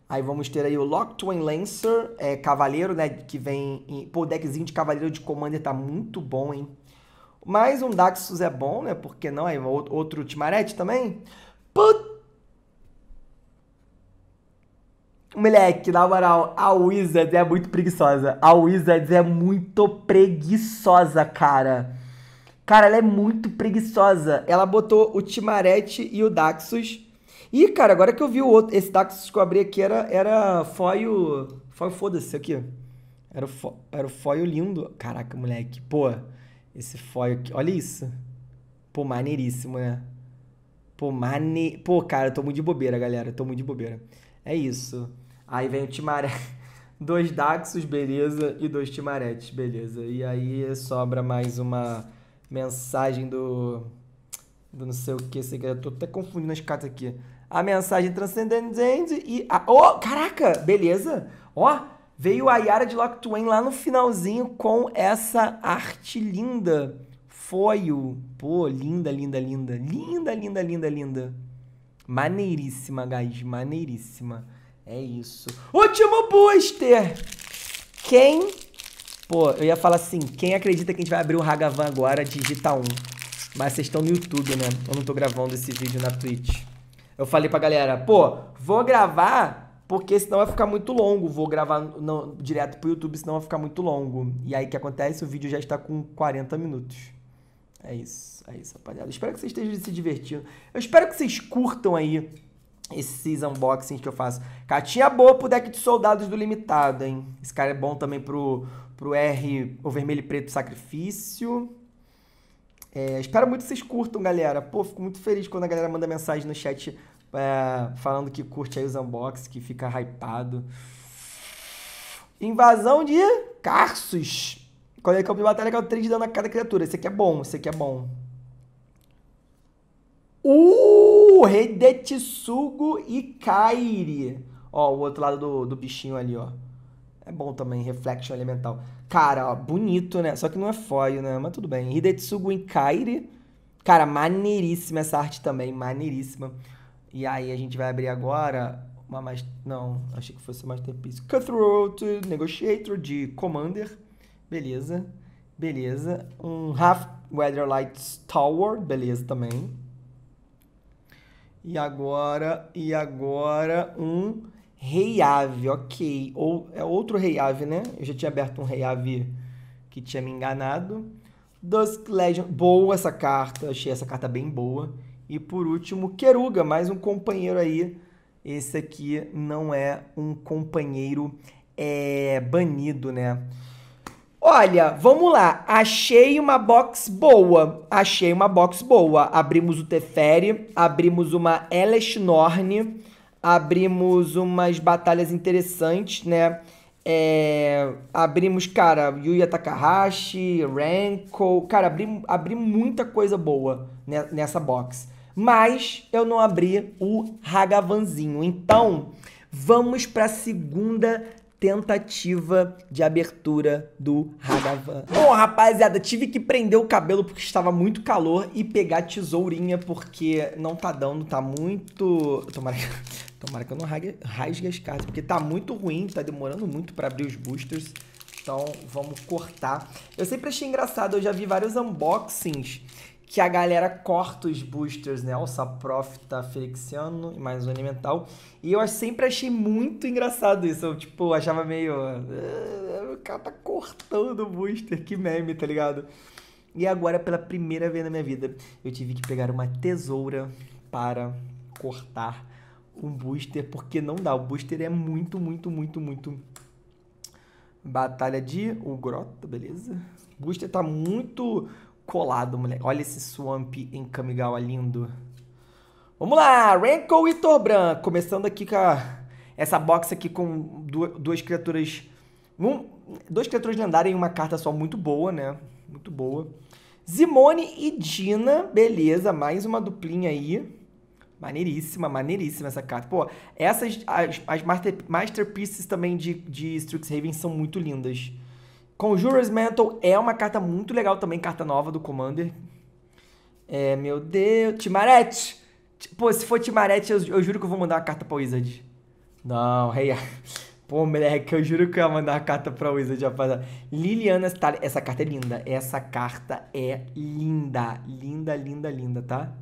Speaker 1: Aí vamos ter aí o Lock Twin Lancer, é, Cavaleiro, né? Que vem. Em... Pô, o deckzinho de Cavaleiro de Commander tá muito bom, hein? Mais um Daxus é bom, né? Porque não? Aí outro Timarete também. Puta! Moleque, na moral, a Wizards é muito preguiçosa. A Wizards é muito preguiçosa, cara. Cara, ela é muito preguiçosa. Ela botou o Timarete e o Daxus. Ih, cara, agora que eu vi o outro, esse Daxus que eu abri aqui era, era foio, foio foda-se, aqui. Era o, fo, era o lindo. Caraca, moleque. Pô, esse foio aqui. Olha isso. Pô, maneiríssimo, né? Pô, mane... Pô, cara, eu tô muito de bobeira, galera. Eu tô muito de bobeira. É isso. Aí vem o Timaré. [LAUGHS] Dois Daxos, beleza, e dois Timaretes, beleza. E aí sobra mais uma mensagem do. do não sei o que, sei que. Eu tô até confundindo as cartas aqui. A mensagem transcendente e. A, oh, caraca! Beleza! Ó, oh, veio a Yara de Lock Twain lá no finalzinho com essa arte linda. o, Pô, linda, linda, linda. Linda, linda, linda, linda. Maneiríssima, guys. Maneiríssima. É isso. Último booster! Quem. Pô, eu ia falar assim: quem acredita que a gente vai abrir o Hagavan agora, digita um. Mas vocês estão no YouTube, né? Eu não tô gravando esse vídeo na Twitch. Eu falei pra galera: pô, vou gravar porque senão vai ficar muito longo. Vou gravar no, direto pro YouTube, senão vai ficar muito longo. E aí o que acontece? O vídeo já está com 40 minutos. É isso, é isso, rapaziada. Espero que vocês estejam se divertindo. Eu espero que vocês curtam aí esses unboxings que eu faço. Catinha boa pro deck de soldados do limitado, hein? Esse cara é bom também pro, pro R, o vermelho e preto sacrifício. É, espero muito que vocês curtam, galera. Pô, fico muito feliz quando a galera manda mensagem no chat é, falando que curte aí os unboxings, que fica hypado. Invasão de Carços. Quando é campo de batalha, causa 3 de dano a cada criatura. Esse aqui é bom, esse aqui é bom. Uh, Redetsugo e Kairi. Ó, o outro lado do, do bichinho ali, ó. É bom também, Reflection Elemental. Cara, ó, bonito, né? Só que não é foil, né? Mas tudo bem. Hidetsugu em Kairi. Cara, maneiríssima essa arte também, maneiríssima. E aí a gente vai abrir agora uma mais... Não, achei que fosse Masterpiece. Cutthroat, Negotiator de Commander. Beleza, beleza. Um Half Weatherlight Tower, beleza também. E agora, e agora um rei ave, ok. Ou é outro rei ave, né? Eu já tinha aberto um rei ave que tinha me enganado. Dusk Legend, boa essa carta, achei essa carta bem boa. E por último, queruga mais um companheiro aí. Esse aqui não é um companheiro é, banido, né? Olha, vamos lá. Achei uma box boa. Achei uma box boa. Abrimos o Teferi, abrimos uma Eleshnorn, abrimos umas batalhas interessantes, né? É, abrimos, cara, Yuya Takahashi, Renko. Cara, abri, abri muita coisa boa né, nessa box. Mas eu não abri o Hagavanzinho. Então, vamos para a segunda tentativa de abertura do Ragavan. Bom, rapaziada, tive que prender o cabelo porque estava muito calor e pegar tesourinha porque não tá dando, tá muito... Tomara que... Tomara que eu não rasgue as cartas, porque tá muito ruim, tá demorando muito para abrir os boosters. Então, vamos cortar. Eu sempre achei engraçado, eu já vi vários unboxings que a galera corta os boosters, né? O Saprofita tá Felixiano e mais um Elemental. E eu sempre achei muito engraçado isso. Eu, tipo, achava meio. Ah, o cara tá cortando o booster, que meme, tá ligado? E agora, pela primeira vez na minha vida, eu tive que pegar uma tesoura para cortar um booster, porque não dá. O booster é muito, muito, muito, muito. Batalha de o Grota, beleza? O booster tá muito colado, moleque. Olha esse Swamp em Kamigawa lindo. Vamos lá, Rankle e Torbran. Começando aqui com a, essa box aqui com duas, criaturas... Um, duas criaturas lendárias e uma carta só muito boa, né? Muito boa. Zimone e Dina, beleza, mais uma duplinha aí. Maneiríssima, maneiríssima essa carta. Pô, essas, as, as master, Masterpieces também de, de Strixhaven são muito lindas. Conjurer's Mantle é uma carta muito legal também, carta nova do Commander. É, meu Deus. Timarete! Pô, se for Timarete, eu, eu, juro que eu vou mandar uma carta pra Wizard. Não, rei. Hey, [LAUGHS] Pô, moleque, eu juro que eu ia mandar uma carta pra Wizard, rapaziada. Liliana Stalin. Essa carta é linda. Essa carta é linda. Linda, linda, linda, tá?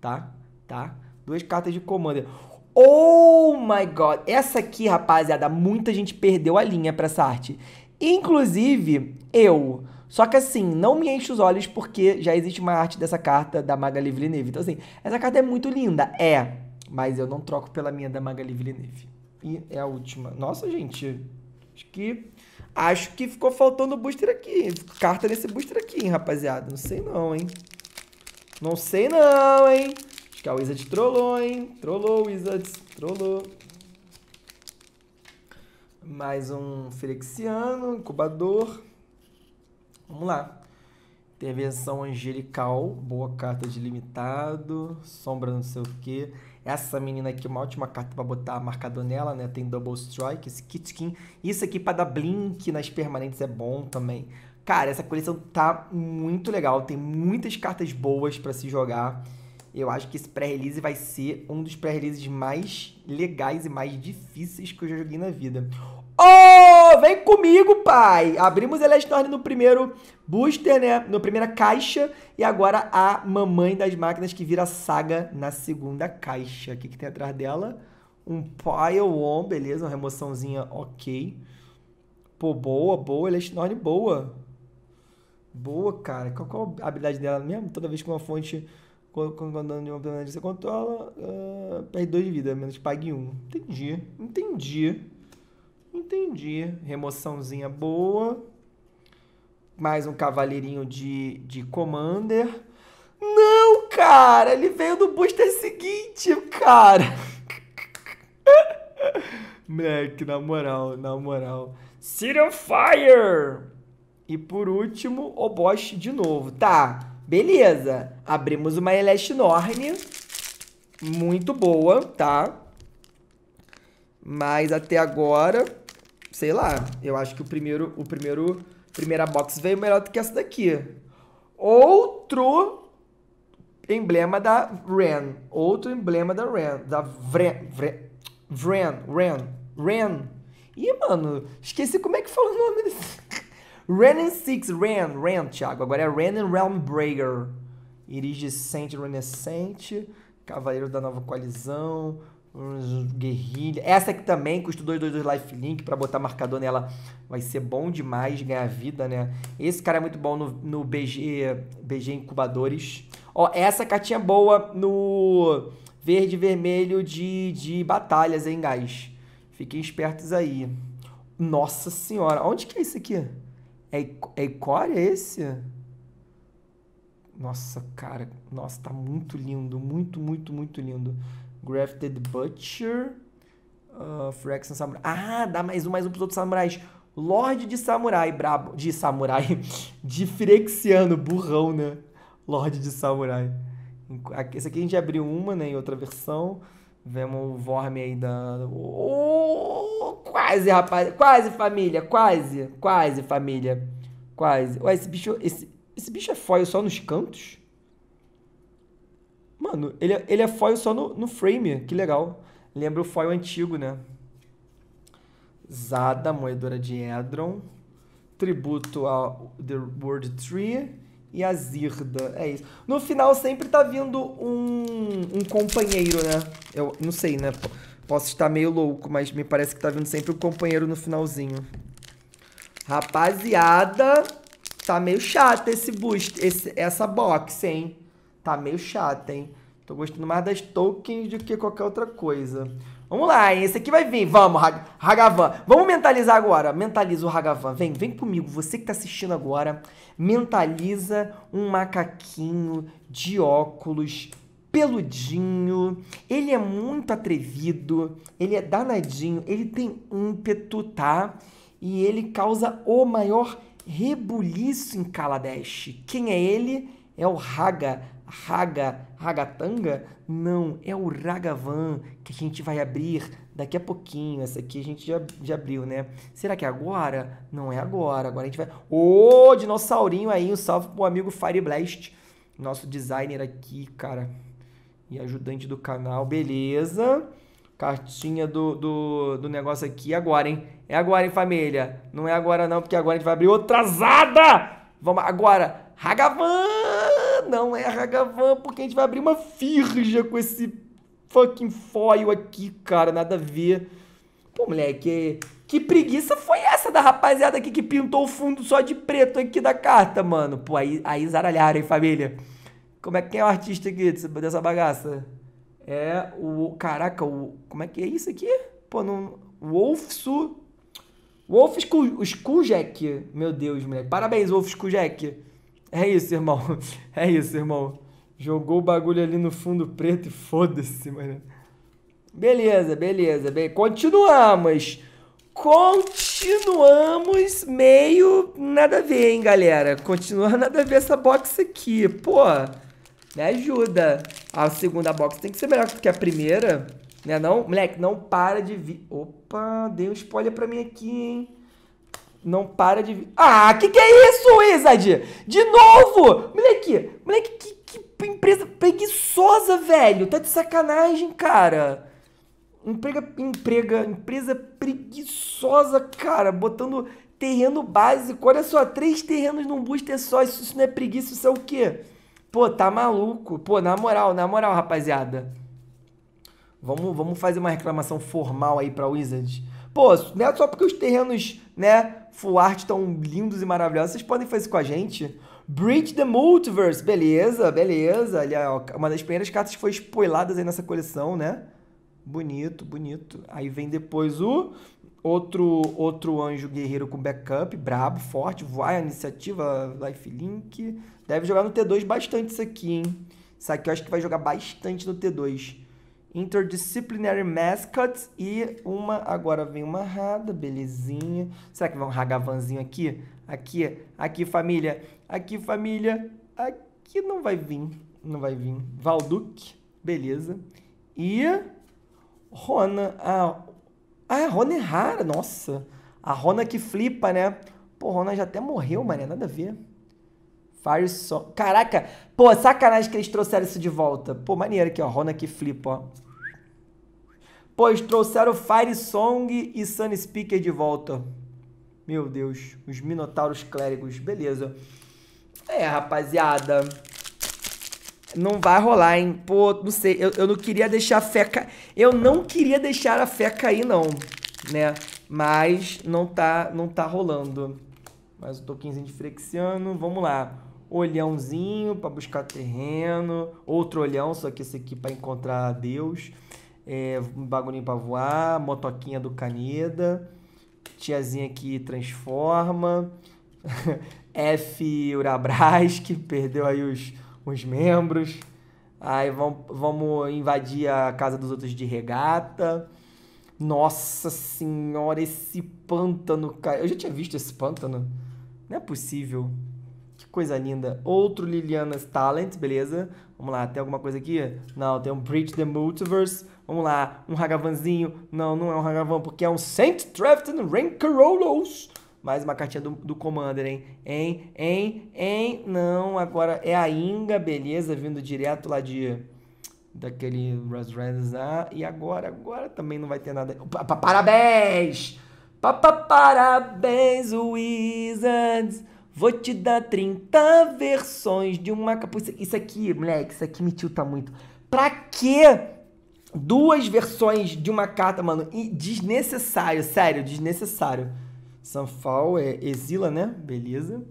Speaker 1: Tá? Tá? Duas cartas de Commander. Oh my god! Essa aqui, rapaziada, muita gente perdeu a linha pra essa arte. Inclusive, eu. Só que assim, não me enche os olhos porque já existe uma arte dessa carta da Magali Villeneuve. Então assim, essa carta é muito linda, é, mas eu não troco pela minha da Magali Villeneuve. E é a última. Nossa, gente, acho que acho que ficou faltando booster aqui. Carta nesse booster aqui, hein, rapaziada. Não sei não, hein. Não sei não, hein. Acho que a Wizard trollou, hein. Trollou, Wizards. Trollou mais um felixiano, incubador. Vamos lá. Intervenção angelical, boa carta de limitado, sombra não sei o que. Essa menina aqui, uma ótima carta para botar marcador nela, né? Tem Double Strike, esse Kitkin. Isso aqui para dar blink nas permanentes é bom também. Cara, essa coleção tá muito legal, tem muitas cartas boas para se jogar. Eu acho que esse pré-release vai ser um dos pré-releases mais legais e mais difíceis que eu já joguei na vida. Oh, vem comigo, pai! Abrimos a no primeiro booster, né? Na primeira caixa. E agora a mamãe das máquinas que vira saga na segunda caixa. O que, que tem atrás dela? Um Pile On, beleza. Uma remoçãozinha ok. Pô, boa, boa. Lestorne boa. Boa, cara. Qual, qual a habilidade dela mesmo? Toda vez que uma fonte quando de uma personagem que você controla, uh, perde de vida, menos pague Um. Entendi, entendi. Entendi. Remoçãozinha boa. Mais um cavaleirinho de, de Commander. Não, cara! Ele veio do booster seguinte, cara! [LAUGHS] Moleque, na moral, na moral. City on Fire! E por último, o Bosch de novo. Tá. Beleza. Abrimos uma Elashnorn. Muito boa, tá? Mas até agora, sei lá. Eu acho que o primeiro, o primeiro, primeira box veio melhor do que essa daqui. Outro emblema da Ren. Outro emblema da Ren. Da Vren. Vren. Vren. Ren. Ren. Ih, mano, esqueci como é que fala o nome desse and Six, Ren, Ren, Thiago. Agora é Ren Realm Breaker. Irigiscente, Renescente. Cavaleiro da Nova Coalizão. Guerrilha. Essa aqui também custa 222 life link para botar marcador nela. Vai ser bom demais ganhar vida, né? Esse cara é muito bom no, no BG, BG Incubadores. Ó, essa cartinha é boa no verde e vermelho de, de batalhas, hein, guys? Fiquem espertos aí. Nossa senhora, onde que é isso aqui? É, é Icória esse? Nossa, cara. Nossa, tá muito lindo. Muito, muito, muito lindo. Grafted Butcher. Uh, Samurai. Ah, dá mais um, mais um pros outros samurais. Lorde de Samurai, brabo. De Samurai. [LAUGHS] De Frexiano, burrão, né? Lorde de Samurai. Esse aqui a gente abriu uma, né? Em outra versão. Vemos o Vorme aí Oh, quase, rapaz. Quase, família. Quase. Quase, família. Quase. Ué, esse bicho. Esse, esse bicho é foil só nos cantos? Mano, ele, é, ele é foil só no, no frame. Que legal. Lembra o foil antigo, né? Zada, moedora de Edron. Tributo a The World Tree e a Zirda. É isso. No final sempre tá vindo um, um companheiro, né? Eu não sei, né? Posso estar meio louco, mas me parece que tá vindo sempre o companheiro no finalzinho. Rapaziada, tá meio chato esse boost, esse, essa box, hein? Tá meio chato, hein? Tô gostando mais das tokens do que qualquer outra coisa. Vamos lá, hein? Esse aqui vai vir. Vamos, Ragavan. Vamos mentalizar agora. Mentaliza o Ragavan. Vem, vem comigo. Você que tá assistindo agora, mentaliza um macaquinho de óculos peludinho, ele é muito atrevido, ele é danadinho, ele tem ímpeto, tá? E ele causa o maior rebuliço em Kaladesh. Quem é ele? É o Raga, Raga, Ragatanga? Não, é o Ragavan que a gente vai abrir daqui a pouquinho. Essa aqui a gente já, já abriu, né? Será que é agora? Não é agora. Agora a gente vai. Ô, oh, dinossaurinho aí, um salve pro amigo Fireblast, nosso designer aqui, cara e ajudante do canal, beleza. Cartinha do, do, do negócio aqui agora, hein? É agora, hein, família? Não é agora, não, porque agora a gente vai abrir outra azada! Vamos agora! ragavan Não é ragavan porque a gente vai abrir uma firja com esse fucking foil aqui, cara. Nada a ver. Pô, moleque, que preguiça foi essa da rapaziada aqui que pintou o fundo só de preto aqui da carta, mano? Pô, aí, aí zaralharam, hein, família? Como é que é o artista aqui dessa bagaça? É o. Caraca, o. Como é que é isso aqui? Pô, não. Wolfsu. Wolf Skujek. Meu Deus, moleque. Parabéns, Wolf Skujek. É isso, irmão. [LAUGHS] É isso, irmão. Jogou o bagulho ali no fundo preto e foda-se, mano. Beleza, beleza. Bem, continuamos. Continuamos meio nada a ver, hein, galera. Continua nada a ver essa box aqui. Pô, me ajuda. A segunda box tem que ser melhor que a primeira. Né não? Moleque, não para de vir. Opa, dei um spoiler pra mim aqui, hein? Não para de vir. Ah, que que é isso, Wizard? De novo! Moleque, moleque, que, que empresa preguiçosa, velho. Tá de sacanagem, cara. Emprega, emprega, empresa preguiçosa, cara. Botando terreno básico. Olha só, três terrenos num booster só. Isso, isso não é preguiça, isso é o quê? Pô, tá maluco. Pô, na moral, na moral, rapaziada. Vamos, vamos fazer uma reclamação formal aí pra Wizards. Pô, não é só porque os terrenos, né, full art estão lindos e maravilhosos, vocês podem fazer isso com a gente. Breach the Multiverse, beleza, beleza. Ali, ó, uma das primeiras cartas que foi spoiladas aí nessa coleção, né? Bonito, bonito. Aí vem depois o outro outro anjo guerreiro com backup, brabo, forte, vai iniciativa, lifelink. Deve jogar no T2 bastante isso aqui, hein? Isso aqui eu acho que vai jogar bastante no T2. Interdisciplinary Mascots e uma... Agora vem uma Rada, belezinha. Será que vai um Ragavanzinho aqui? Aqui, aqui, família. Aqui, família. Aqui não vai vir. Não vai vir. Valduque, beleza. E... Rona. Ah, ah, a Rona é rara, nossa. A Rona que flipa, né? Pô, Rona já até morreu, mané, nada a ver. Fire Song. Caraca, pô, sacanagem que eles trouxeram isso de volta. Pô, maneiro aqui, ó. Rona que flipa, ó. Pô, eles trouxeram Fire Song e Sun Speaker de volta. Meu Deus, os Minotauros Clérigos. Beleza. É, rapaziada. Não vai rolar, hein? Pô, não sei. Eu, eu não queria deixar a fé Eu não queria deixar a fé cair, não. Né? Mas não tá, não tá rolando. Mas um toquinho de Frexiano, vamos lá olhãozinho para buscar terreno, outro olhão, só que esse aqui para encontrar Deus, é, um bagulhinho para voar, motoquinha do Caneda, tiazinha que transforma, [LAUGHS] F Urabras, que perdeu aí os, os membros, aí vamos, vamos invadir a casa dos outros de regata. Nossa senhora, esse pântano, cara. Eu já tinha visto esse pântano. Não é possível. Que coisa linda. Outro Liliana's Talent, beleza? Vamos lá, tem alguma coisa aqui? Não, tem um Breach the Multiverse. Vamos lá, um Hagavanzinho. Não, não é um Hagavan, porque é um Saint Rain Rancarolos. Mais uma cartinha do, do Commander, hein? Hein? Hein? Hein? Não, agora é a Inga, beleza? Vindo direto lá de... Daquele Reds Ah, né? e agora? Agora também não vai ter nada... P -p Parabéns! P -p Parabéns, Wizards! Vou te dar 30 versões de uma capuça. Isso aqui, moleque, isso aqui me tilta muito. Pra quê? Duas versões de uma carta, mano. E desnecessário, sério, desnecessário. Sanfal é exila, né? Beleza.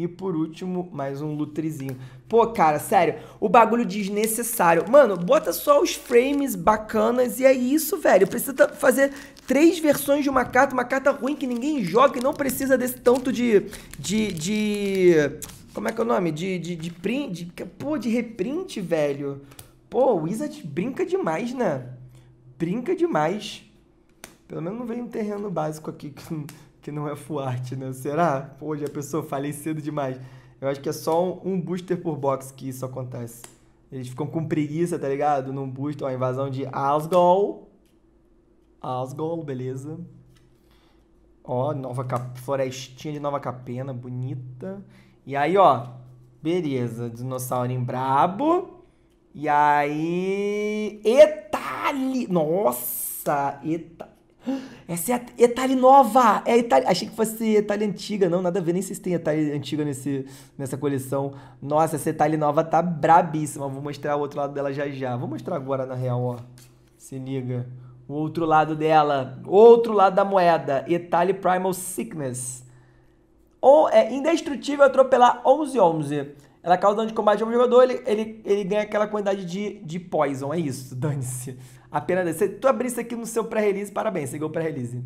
Speaker 1: E por último, mais um lutrezinho. Pô, cara, sério, o bagulho desnecessário. Mano, bota só os frames bacanas e é isso, velho. Precisa fazer três versões de uma carta, uma carta ruim que ninguém joga e não precisa desse tanto de. de. de. Como é que é o nome? De. de, de print. De, pô, de reprint, velho. Pô, o Wizard brinca demais, né? Brinca demais. Pelo menos não veio um terreno básico aqui que que não é full art, né? Será? Hoje a pessoa falei cedo demais. Eu acho que é só um booster por box que isso acontece. Eles ficam com preguiça, tá ligado? Num booster, ó, invasão de Asgol. Asgol, beleza. Ó, nova Cap... florestinha de Nova Capena, bonita. E aí, ó, beleza, dinossauro em brabo. E aí, Etali, nossa, eta... Essa é a Itália nova! É a Itália... Achei que fosse Itália antiga, não, nada a ver, nem sei se tem Itália antiga nesse, nessa coleção. Nossa, essa Itália nova tá brabíssima. Vou mostrar o outro lado dela já já. Vou mostrar agora, na real, ó. Se liga. O outro lado dela. Outro lado da moeda. Itália Primal Sickness. Ou é indestrutível atropelar 11-11. Ela causa dano de combate ao jogador, ele, ele, ele ganha aquela quantidade de, de poison. É isso, dane-se. Apenas se tu abrir isso aqui no seu pré-release, parabéns, seguiu o pré-release.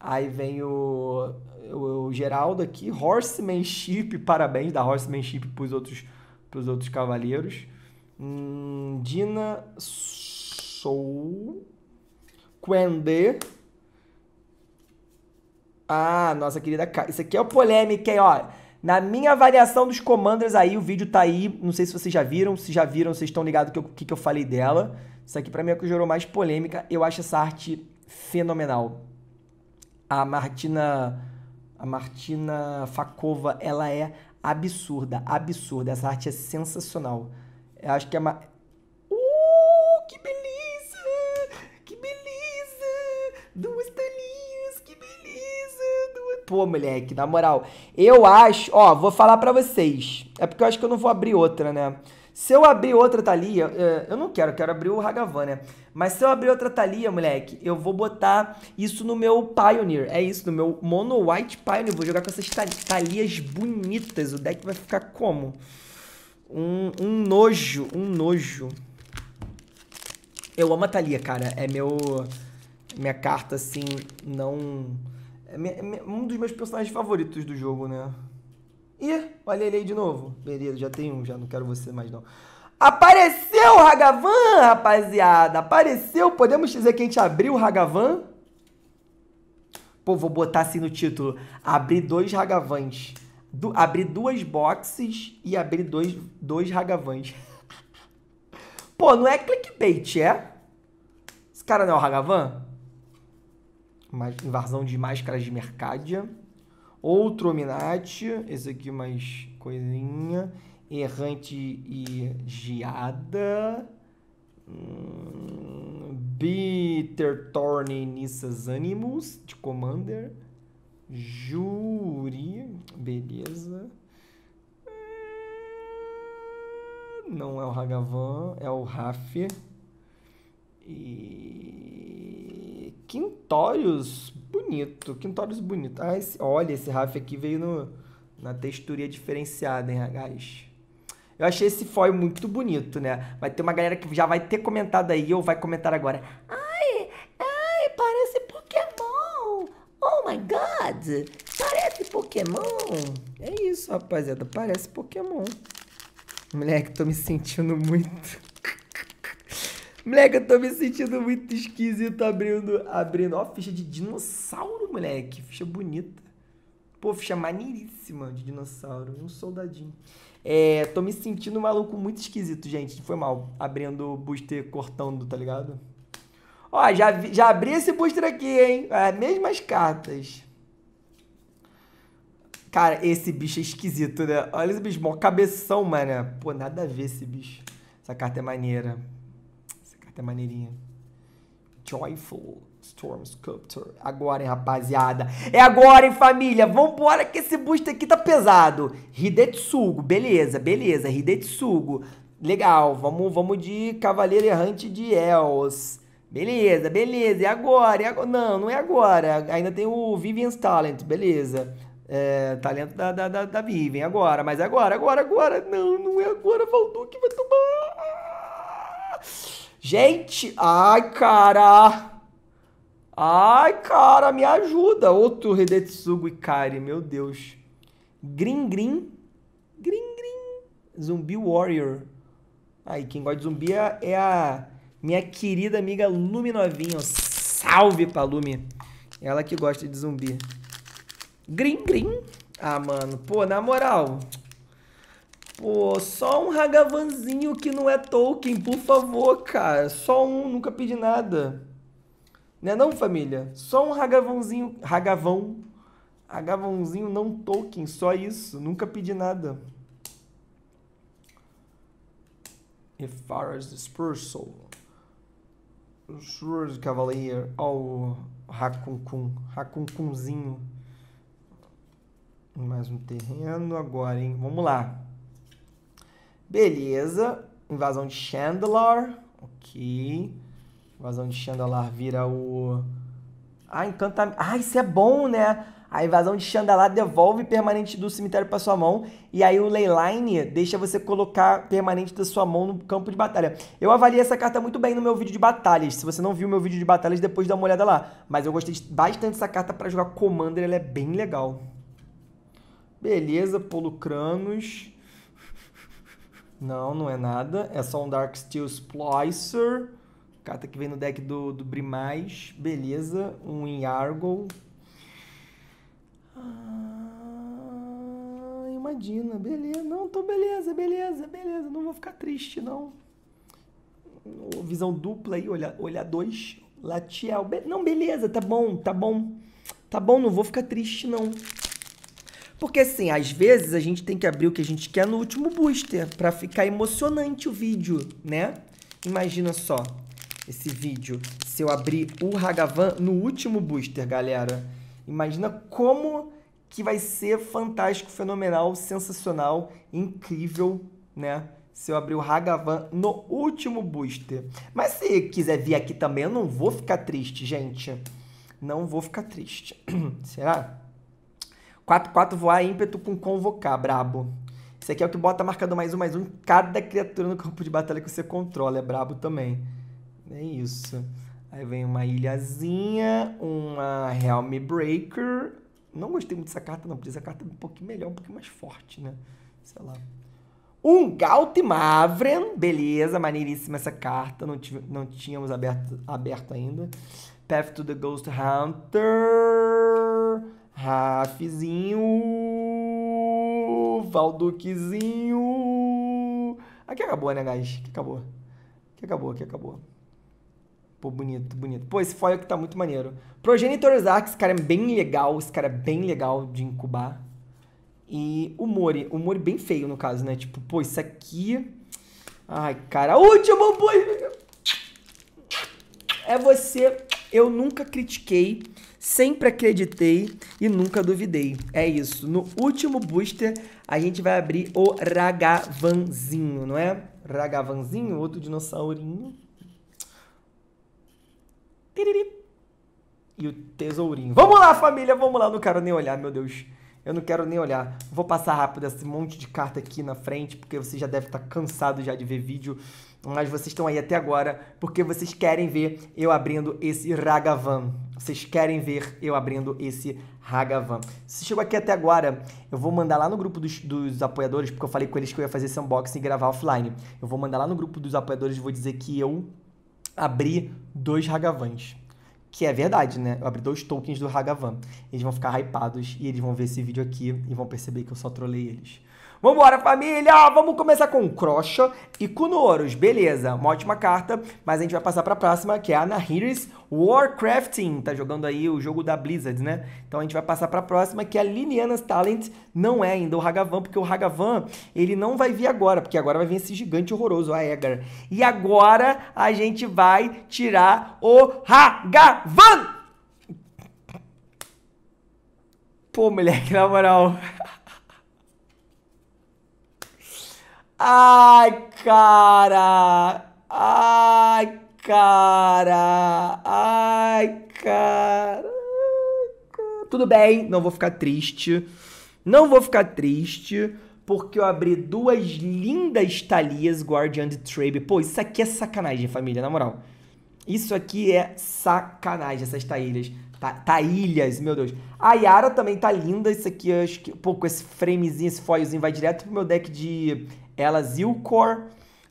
Speaker 1: Aí vem o, o, o, Geraldo aqui, Horsemanship, parabéns, da Horsemanship pros outros, pros outros cavaleiros. Hum, Dina Sou. Quende. Ah, nossa querida. Isso aqui é o polêmica, hein, ó. Na minha avaliação dos Commanders aí, o vídeo tá aí. Não sei se vocês já viram. Se já viram, vocês estão ligados o que, que, que eu falei dela. Isso aqui para mim é o que gerou mais polêmica. Eu acho essa arte fenomenal. A Martina a Martina Fakova, ela é absurda, absurda. Essa arte é sensacional. Eu acho que é uma Uh, que beleza! Que beleza! Duas telinhas, que beleza! Duas... Pô, moleque, na moral, eu acho, ó, vou falar para vocês. É porque eu acho que eu não vou abrir outra, né? Se eu abrir outra Thalia, eh, eu não quero, eu quero abrir o Hagavan, né? Mas se eu abrir outra Thalia, moleque, eu vou botar isso no meu Pioneer. É isso, no meu Mono White Pioneer. Vou jogar com essas Thalias bonitas. O deck vai ficar como? Um, um nojo, um nojo. Eu amo a Thalia, cara. É meu... Minha carta, assim, não... É, é um dos meus personagens favoritos do jogo, né? Ih, olha ele aí de novo. Beleza, já tem um, já não quero você mais não. Apareceu o Hagavan, rapaziada! Apareceu! Podemos dizer que a gente abriu o Hagavan? Pô, vou botar assim no título. Abri dois Hagavans. Du abri duas boxes e abri dois, dois Hagavans. [LAUGHS] Pô, não é clickbait, é? Esse cara não é o Hagavan? invasão de máscaras de Mercadia. Outro Ominati, esse aqui mais coisinha. Errante e Giada. Hum, bitter Thorny Nissas Animus, de Commander. Juri, beleza. Hum, não é o Hagavan, é o Raf. E... Quintórios bonito, Quintóris bonito. Ah, esse, olha, esse Raf aqui veio no, na textura diferenciada, hein, guys? Eu achei esse foil muito bonito, né? Vai ter uma galera que já vai ter comentado aí ou vai comentar agora. Ai, ai, parece Pokémon! Oh my God! Parece Pokémon! É isso, rapaziada, parece Pokémon. Moleque, tô me sentindo muito... Moleque, eu tô me sentindo muito esquisito abrindo. Abrindo. Ó, ficha de dinossauro, moleque. Ficha bonita. Pô, ficha maneiríssima de dinossauro. Um soldadinho. É, tô me sentindo maluco muito esquisito, gente. Foi mal. Abrindo o booster cortando, tá ligado? Ó, já, já abri esse booster aqui, hein? É as mesmas cartas. Cara, esse bicho é esquisito, né? Olha esse bicho, mó cabeção, mano. Pô, nada a ver esse bicho. Essa carta é maneira. Tá maneirinha. Joyful Storm Sculptor. Agora, hein, rapaziada. É agora, hein, família. Vambora que esse boost aqui tá pesado. Hidetsugo. Beleza, beleza. Hidetsugo. Legal. Vamos, vamos de Cavaleiro Errante de Elves. Beleza, beleza. E agora? E agora? Não, não é agora. Ainda tem o Vivian's Talent. Beleza. É, talento da, da, da, da Vivian. Agora, mas agora, agora, agora. Não, não é agora. que vai tomar. Gente, ai, cara! Ai, cara, me ajuda! Outro Hidetsugu Ikari, meu Deus. Green Green. Green Green. Zumbi Warrior. Aí, quem gosta de zumbi é, é a minha querida amiga Lume Novinho. Salve pra Lume. Ela que gosta de zumbi. Green Green. Ah, mano. Pô, na moral. Pô, só um Hagavanzinho que não é Tolkien, por favor, cara. Só um, nunca pedi nada. Né não, família? Só um Hagavanzinho, Hagavão. Hagavãozinho não Tolkien, só isso. Nunca pedi nada. If far as dispersal. Sure, Cavalier. Ó, oh, Hakunkun. Hakunkunzinho. Mais um terreno agora, hein? Vamos lá. Beleza. Invasão de Chandler, Ok. Invasão de Chandler vira o... Ah, encantamento. Ah, isso é bom, né? A invasão de Chandalar devolve permanente do cemitério para sua mão. E aí o Leyline deixa você colocar permanente da sua mão no campo de batalha. Eu avaliei essa carta muito bem no meu vídeo de batalhas. Se você não viu meu vídeo de batalhas, depois dá uma olhada lá. Mas eu gostei bastante dessa carta para jogar Commander. Ela é bem legal. Beleza, Polucranos. Não, não é nada. É só um Dark Steel Splicer. Carta que vem no deck do, do Brimais. Beleza. Um Yargle. Ah, imagina. Beleza. Não, tô beleza, beleza, beleza. Não vou ficar triste, não. Visão dupla aí, olhar, olha dois. Latiel. Be não, beleza, tá bom, tá bom. Tá bom, não vou ficar triste, não. Porque assim, às vezes a gente tem que abrir o que a gente quer no último booster para ficar emocionante o vídeo, né? Imagina só esse vídeo se eu abrir o Hagavan no último booster, galera. Imagina como que vai ser fantástico, fenomenal, sensacional, incrível, né? se eu abrir o Hagavan no último booster. Mas se quiser vir aqui também, eu não vou ficar triste, gente. Não vou ficar triste. [CLEARS THROAT] Será? 4-4 voar ímpeto com convocar, brabo. Esse aqui é o que bota marcador mais um, mais um em cada criatura no campo de batalha que você controla. É brabo também. É isso. Aí vem uma ilhazinha, uma Helm Breaker. Não gostei muito dessa carta, não. Porque essa carta é um pouquinho melhor, um pouquinho mais forte, né? Sei lá. Um Galt Mavren. Beleza, maneiríssima essa carta. Não, tive, não tínhamos aberto, aberto ainda. Path to the Ghost Hunter. Rafizinho, Valduquezinho. Aqui acabou, né, guys? Aqui acabou. Aqui acabou, aqui acabou. Pô, bonito, bonito. Pô, esse foil aqui tá muito maneiro. Progenitor Ark, esse cara é bem legal. Esse cara é bem legal de incubar. E o Mori. O Mori bem feio, no caso, né? Tipo, pô, isso aqui... Ai, cara. Último, pô! É você eu nunca critiquei, sempre acreditei e nunca duvidei. É isso. No último booster, a gente vai abrir o Ragavanzinho, não é? Ragavanzinho, outro dinossaurinho. E o tesourinho. Vamos lá, família, vamos lá. Eu não quero nem olhar, meu Deus. Eu não quero nem olhar. Vou passar rápido esse monte de carta aqui na frente, porque você já deve estar tá cansado já de ver vídeo mas vocês estão aí até agora porque vocês querem ver eu abrindo esse Ragavan. Vocês querem ver eu abrindo esse Ragavan. Se chegou aqui até agora, eu vou mandar lá no grupo dos, dos apoiadores, porque eu falei com eles que eu ia fazer esse unboxing e gravar offline. Eu vou mandar lá no grupo dos apoiadores e vou dizer que eu abri dois Ragavans. Que é verdade, né? Eu abri dois tokens do Ragavan. Eles vão ficar hypados e eles vão ver esse vídeo aqui e vão perceber que eu só trolei eles. Vambora, família! Vamos começar com Crocha e Kunoros, beleza? Uma ótima carta, mas a gente vai passar para a próxima, que é a Nahiris Warcrafting. Tá jogando aí o jogo da Blizzard, né? Então a gente vai passar para a próxima, que é a Liliana's Talent. Não é ainda o Hagavan, porque o Hagavan, ele não vai vir agora, porque agora vai vir esse gigante horroroso, a Egar. E agora a gente vai tirar o Hagavan! Pô, moleque, na moral... [LAUGHS] Ai, cara! Ai, cara! Ai, cara! Tudo bem, não vou ficar triste. Não vou ficar triste, porque eu abri duas lindas Thalias Guardian de Trabe. Pô, isso aqui é sacanagem, família, na moral. Isso aqui é sacanagem, essas Thailhas. Tá, meu Deus. A Yara também tá linda. Isso aqui, acho que. Pô, com esse framezinho, esse foilzinho vai direto pro meu deck de ela Zilcor,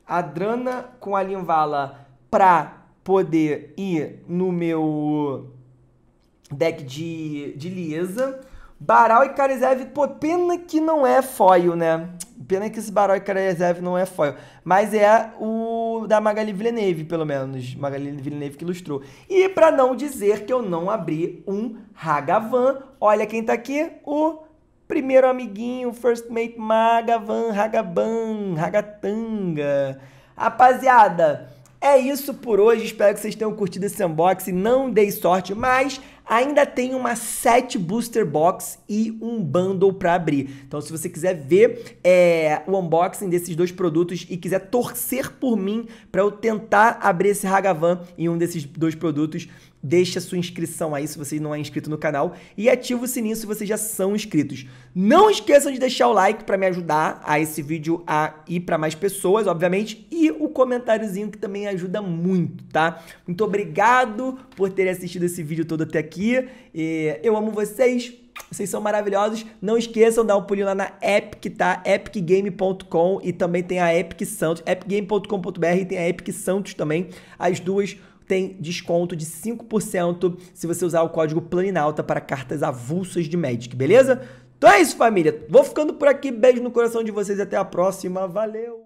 Speaker 1: a Drana com a Limvala pra poder ir no meu deck de, de Liesa. Baral e Karizev, pô, pena que não é foil, né? Pena que esse Baral e Karizev não é foil. Mas é o da Magali Villeneuve, pelo menos. Magali Villeneuve que ilustrou. E para não dizer que eu não abri um Hagavan, olha quem tá aqui, o Primeiro amiguinho, first mate, Magavan, Hagaban, Hagatanga. Rapaziada, é isso por hoje. Espero que vocês tenham curtido esse unboxing. Não dei sorte, mas ainda tem uma set booster box e um bundle para abrir. Então, se você quiser ver é, o unboxing desses dois produtos e quiser torcer por mim para eu tentar abrir esse Hagavan em um desses dois produtos, deixa sua inscrição aí se você não é inscrito no canal e ativa o sininho se vocês já são inscritos. Não esqueçam de deixar o like para me ajudar a esse vídeo a ir para mais pessoas, obviamente, e o comentáriozinho que também ajuda muito, tá? Muito obrigado por terem assistido esse vídeo todo até aqui. eu amo vocês. Vocês são maravilhosos. Não esqueçam de dar um pulinho lá na Epic, tá? epicgame.com e também tem a Epic Santos. epicgame.com.br e tem a Epic Santos também. As duas tem desconto de 5% se você usar o código Planinalta para cartas avulsas de Magic, beleza? Então é isso, família. Vou ficando por aqui. Beijo no coração de vocês e até a próxima. Valeu!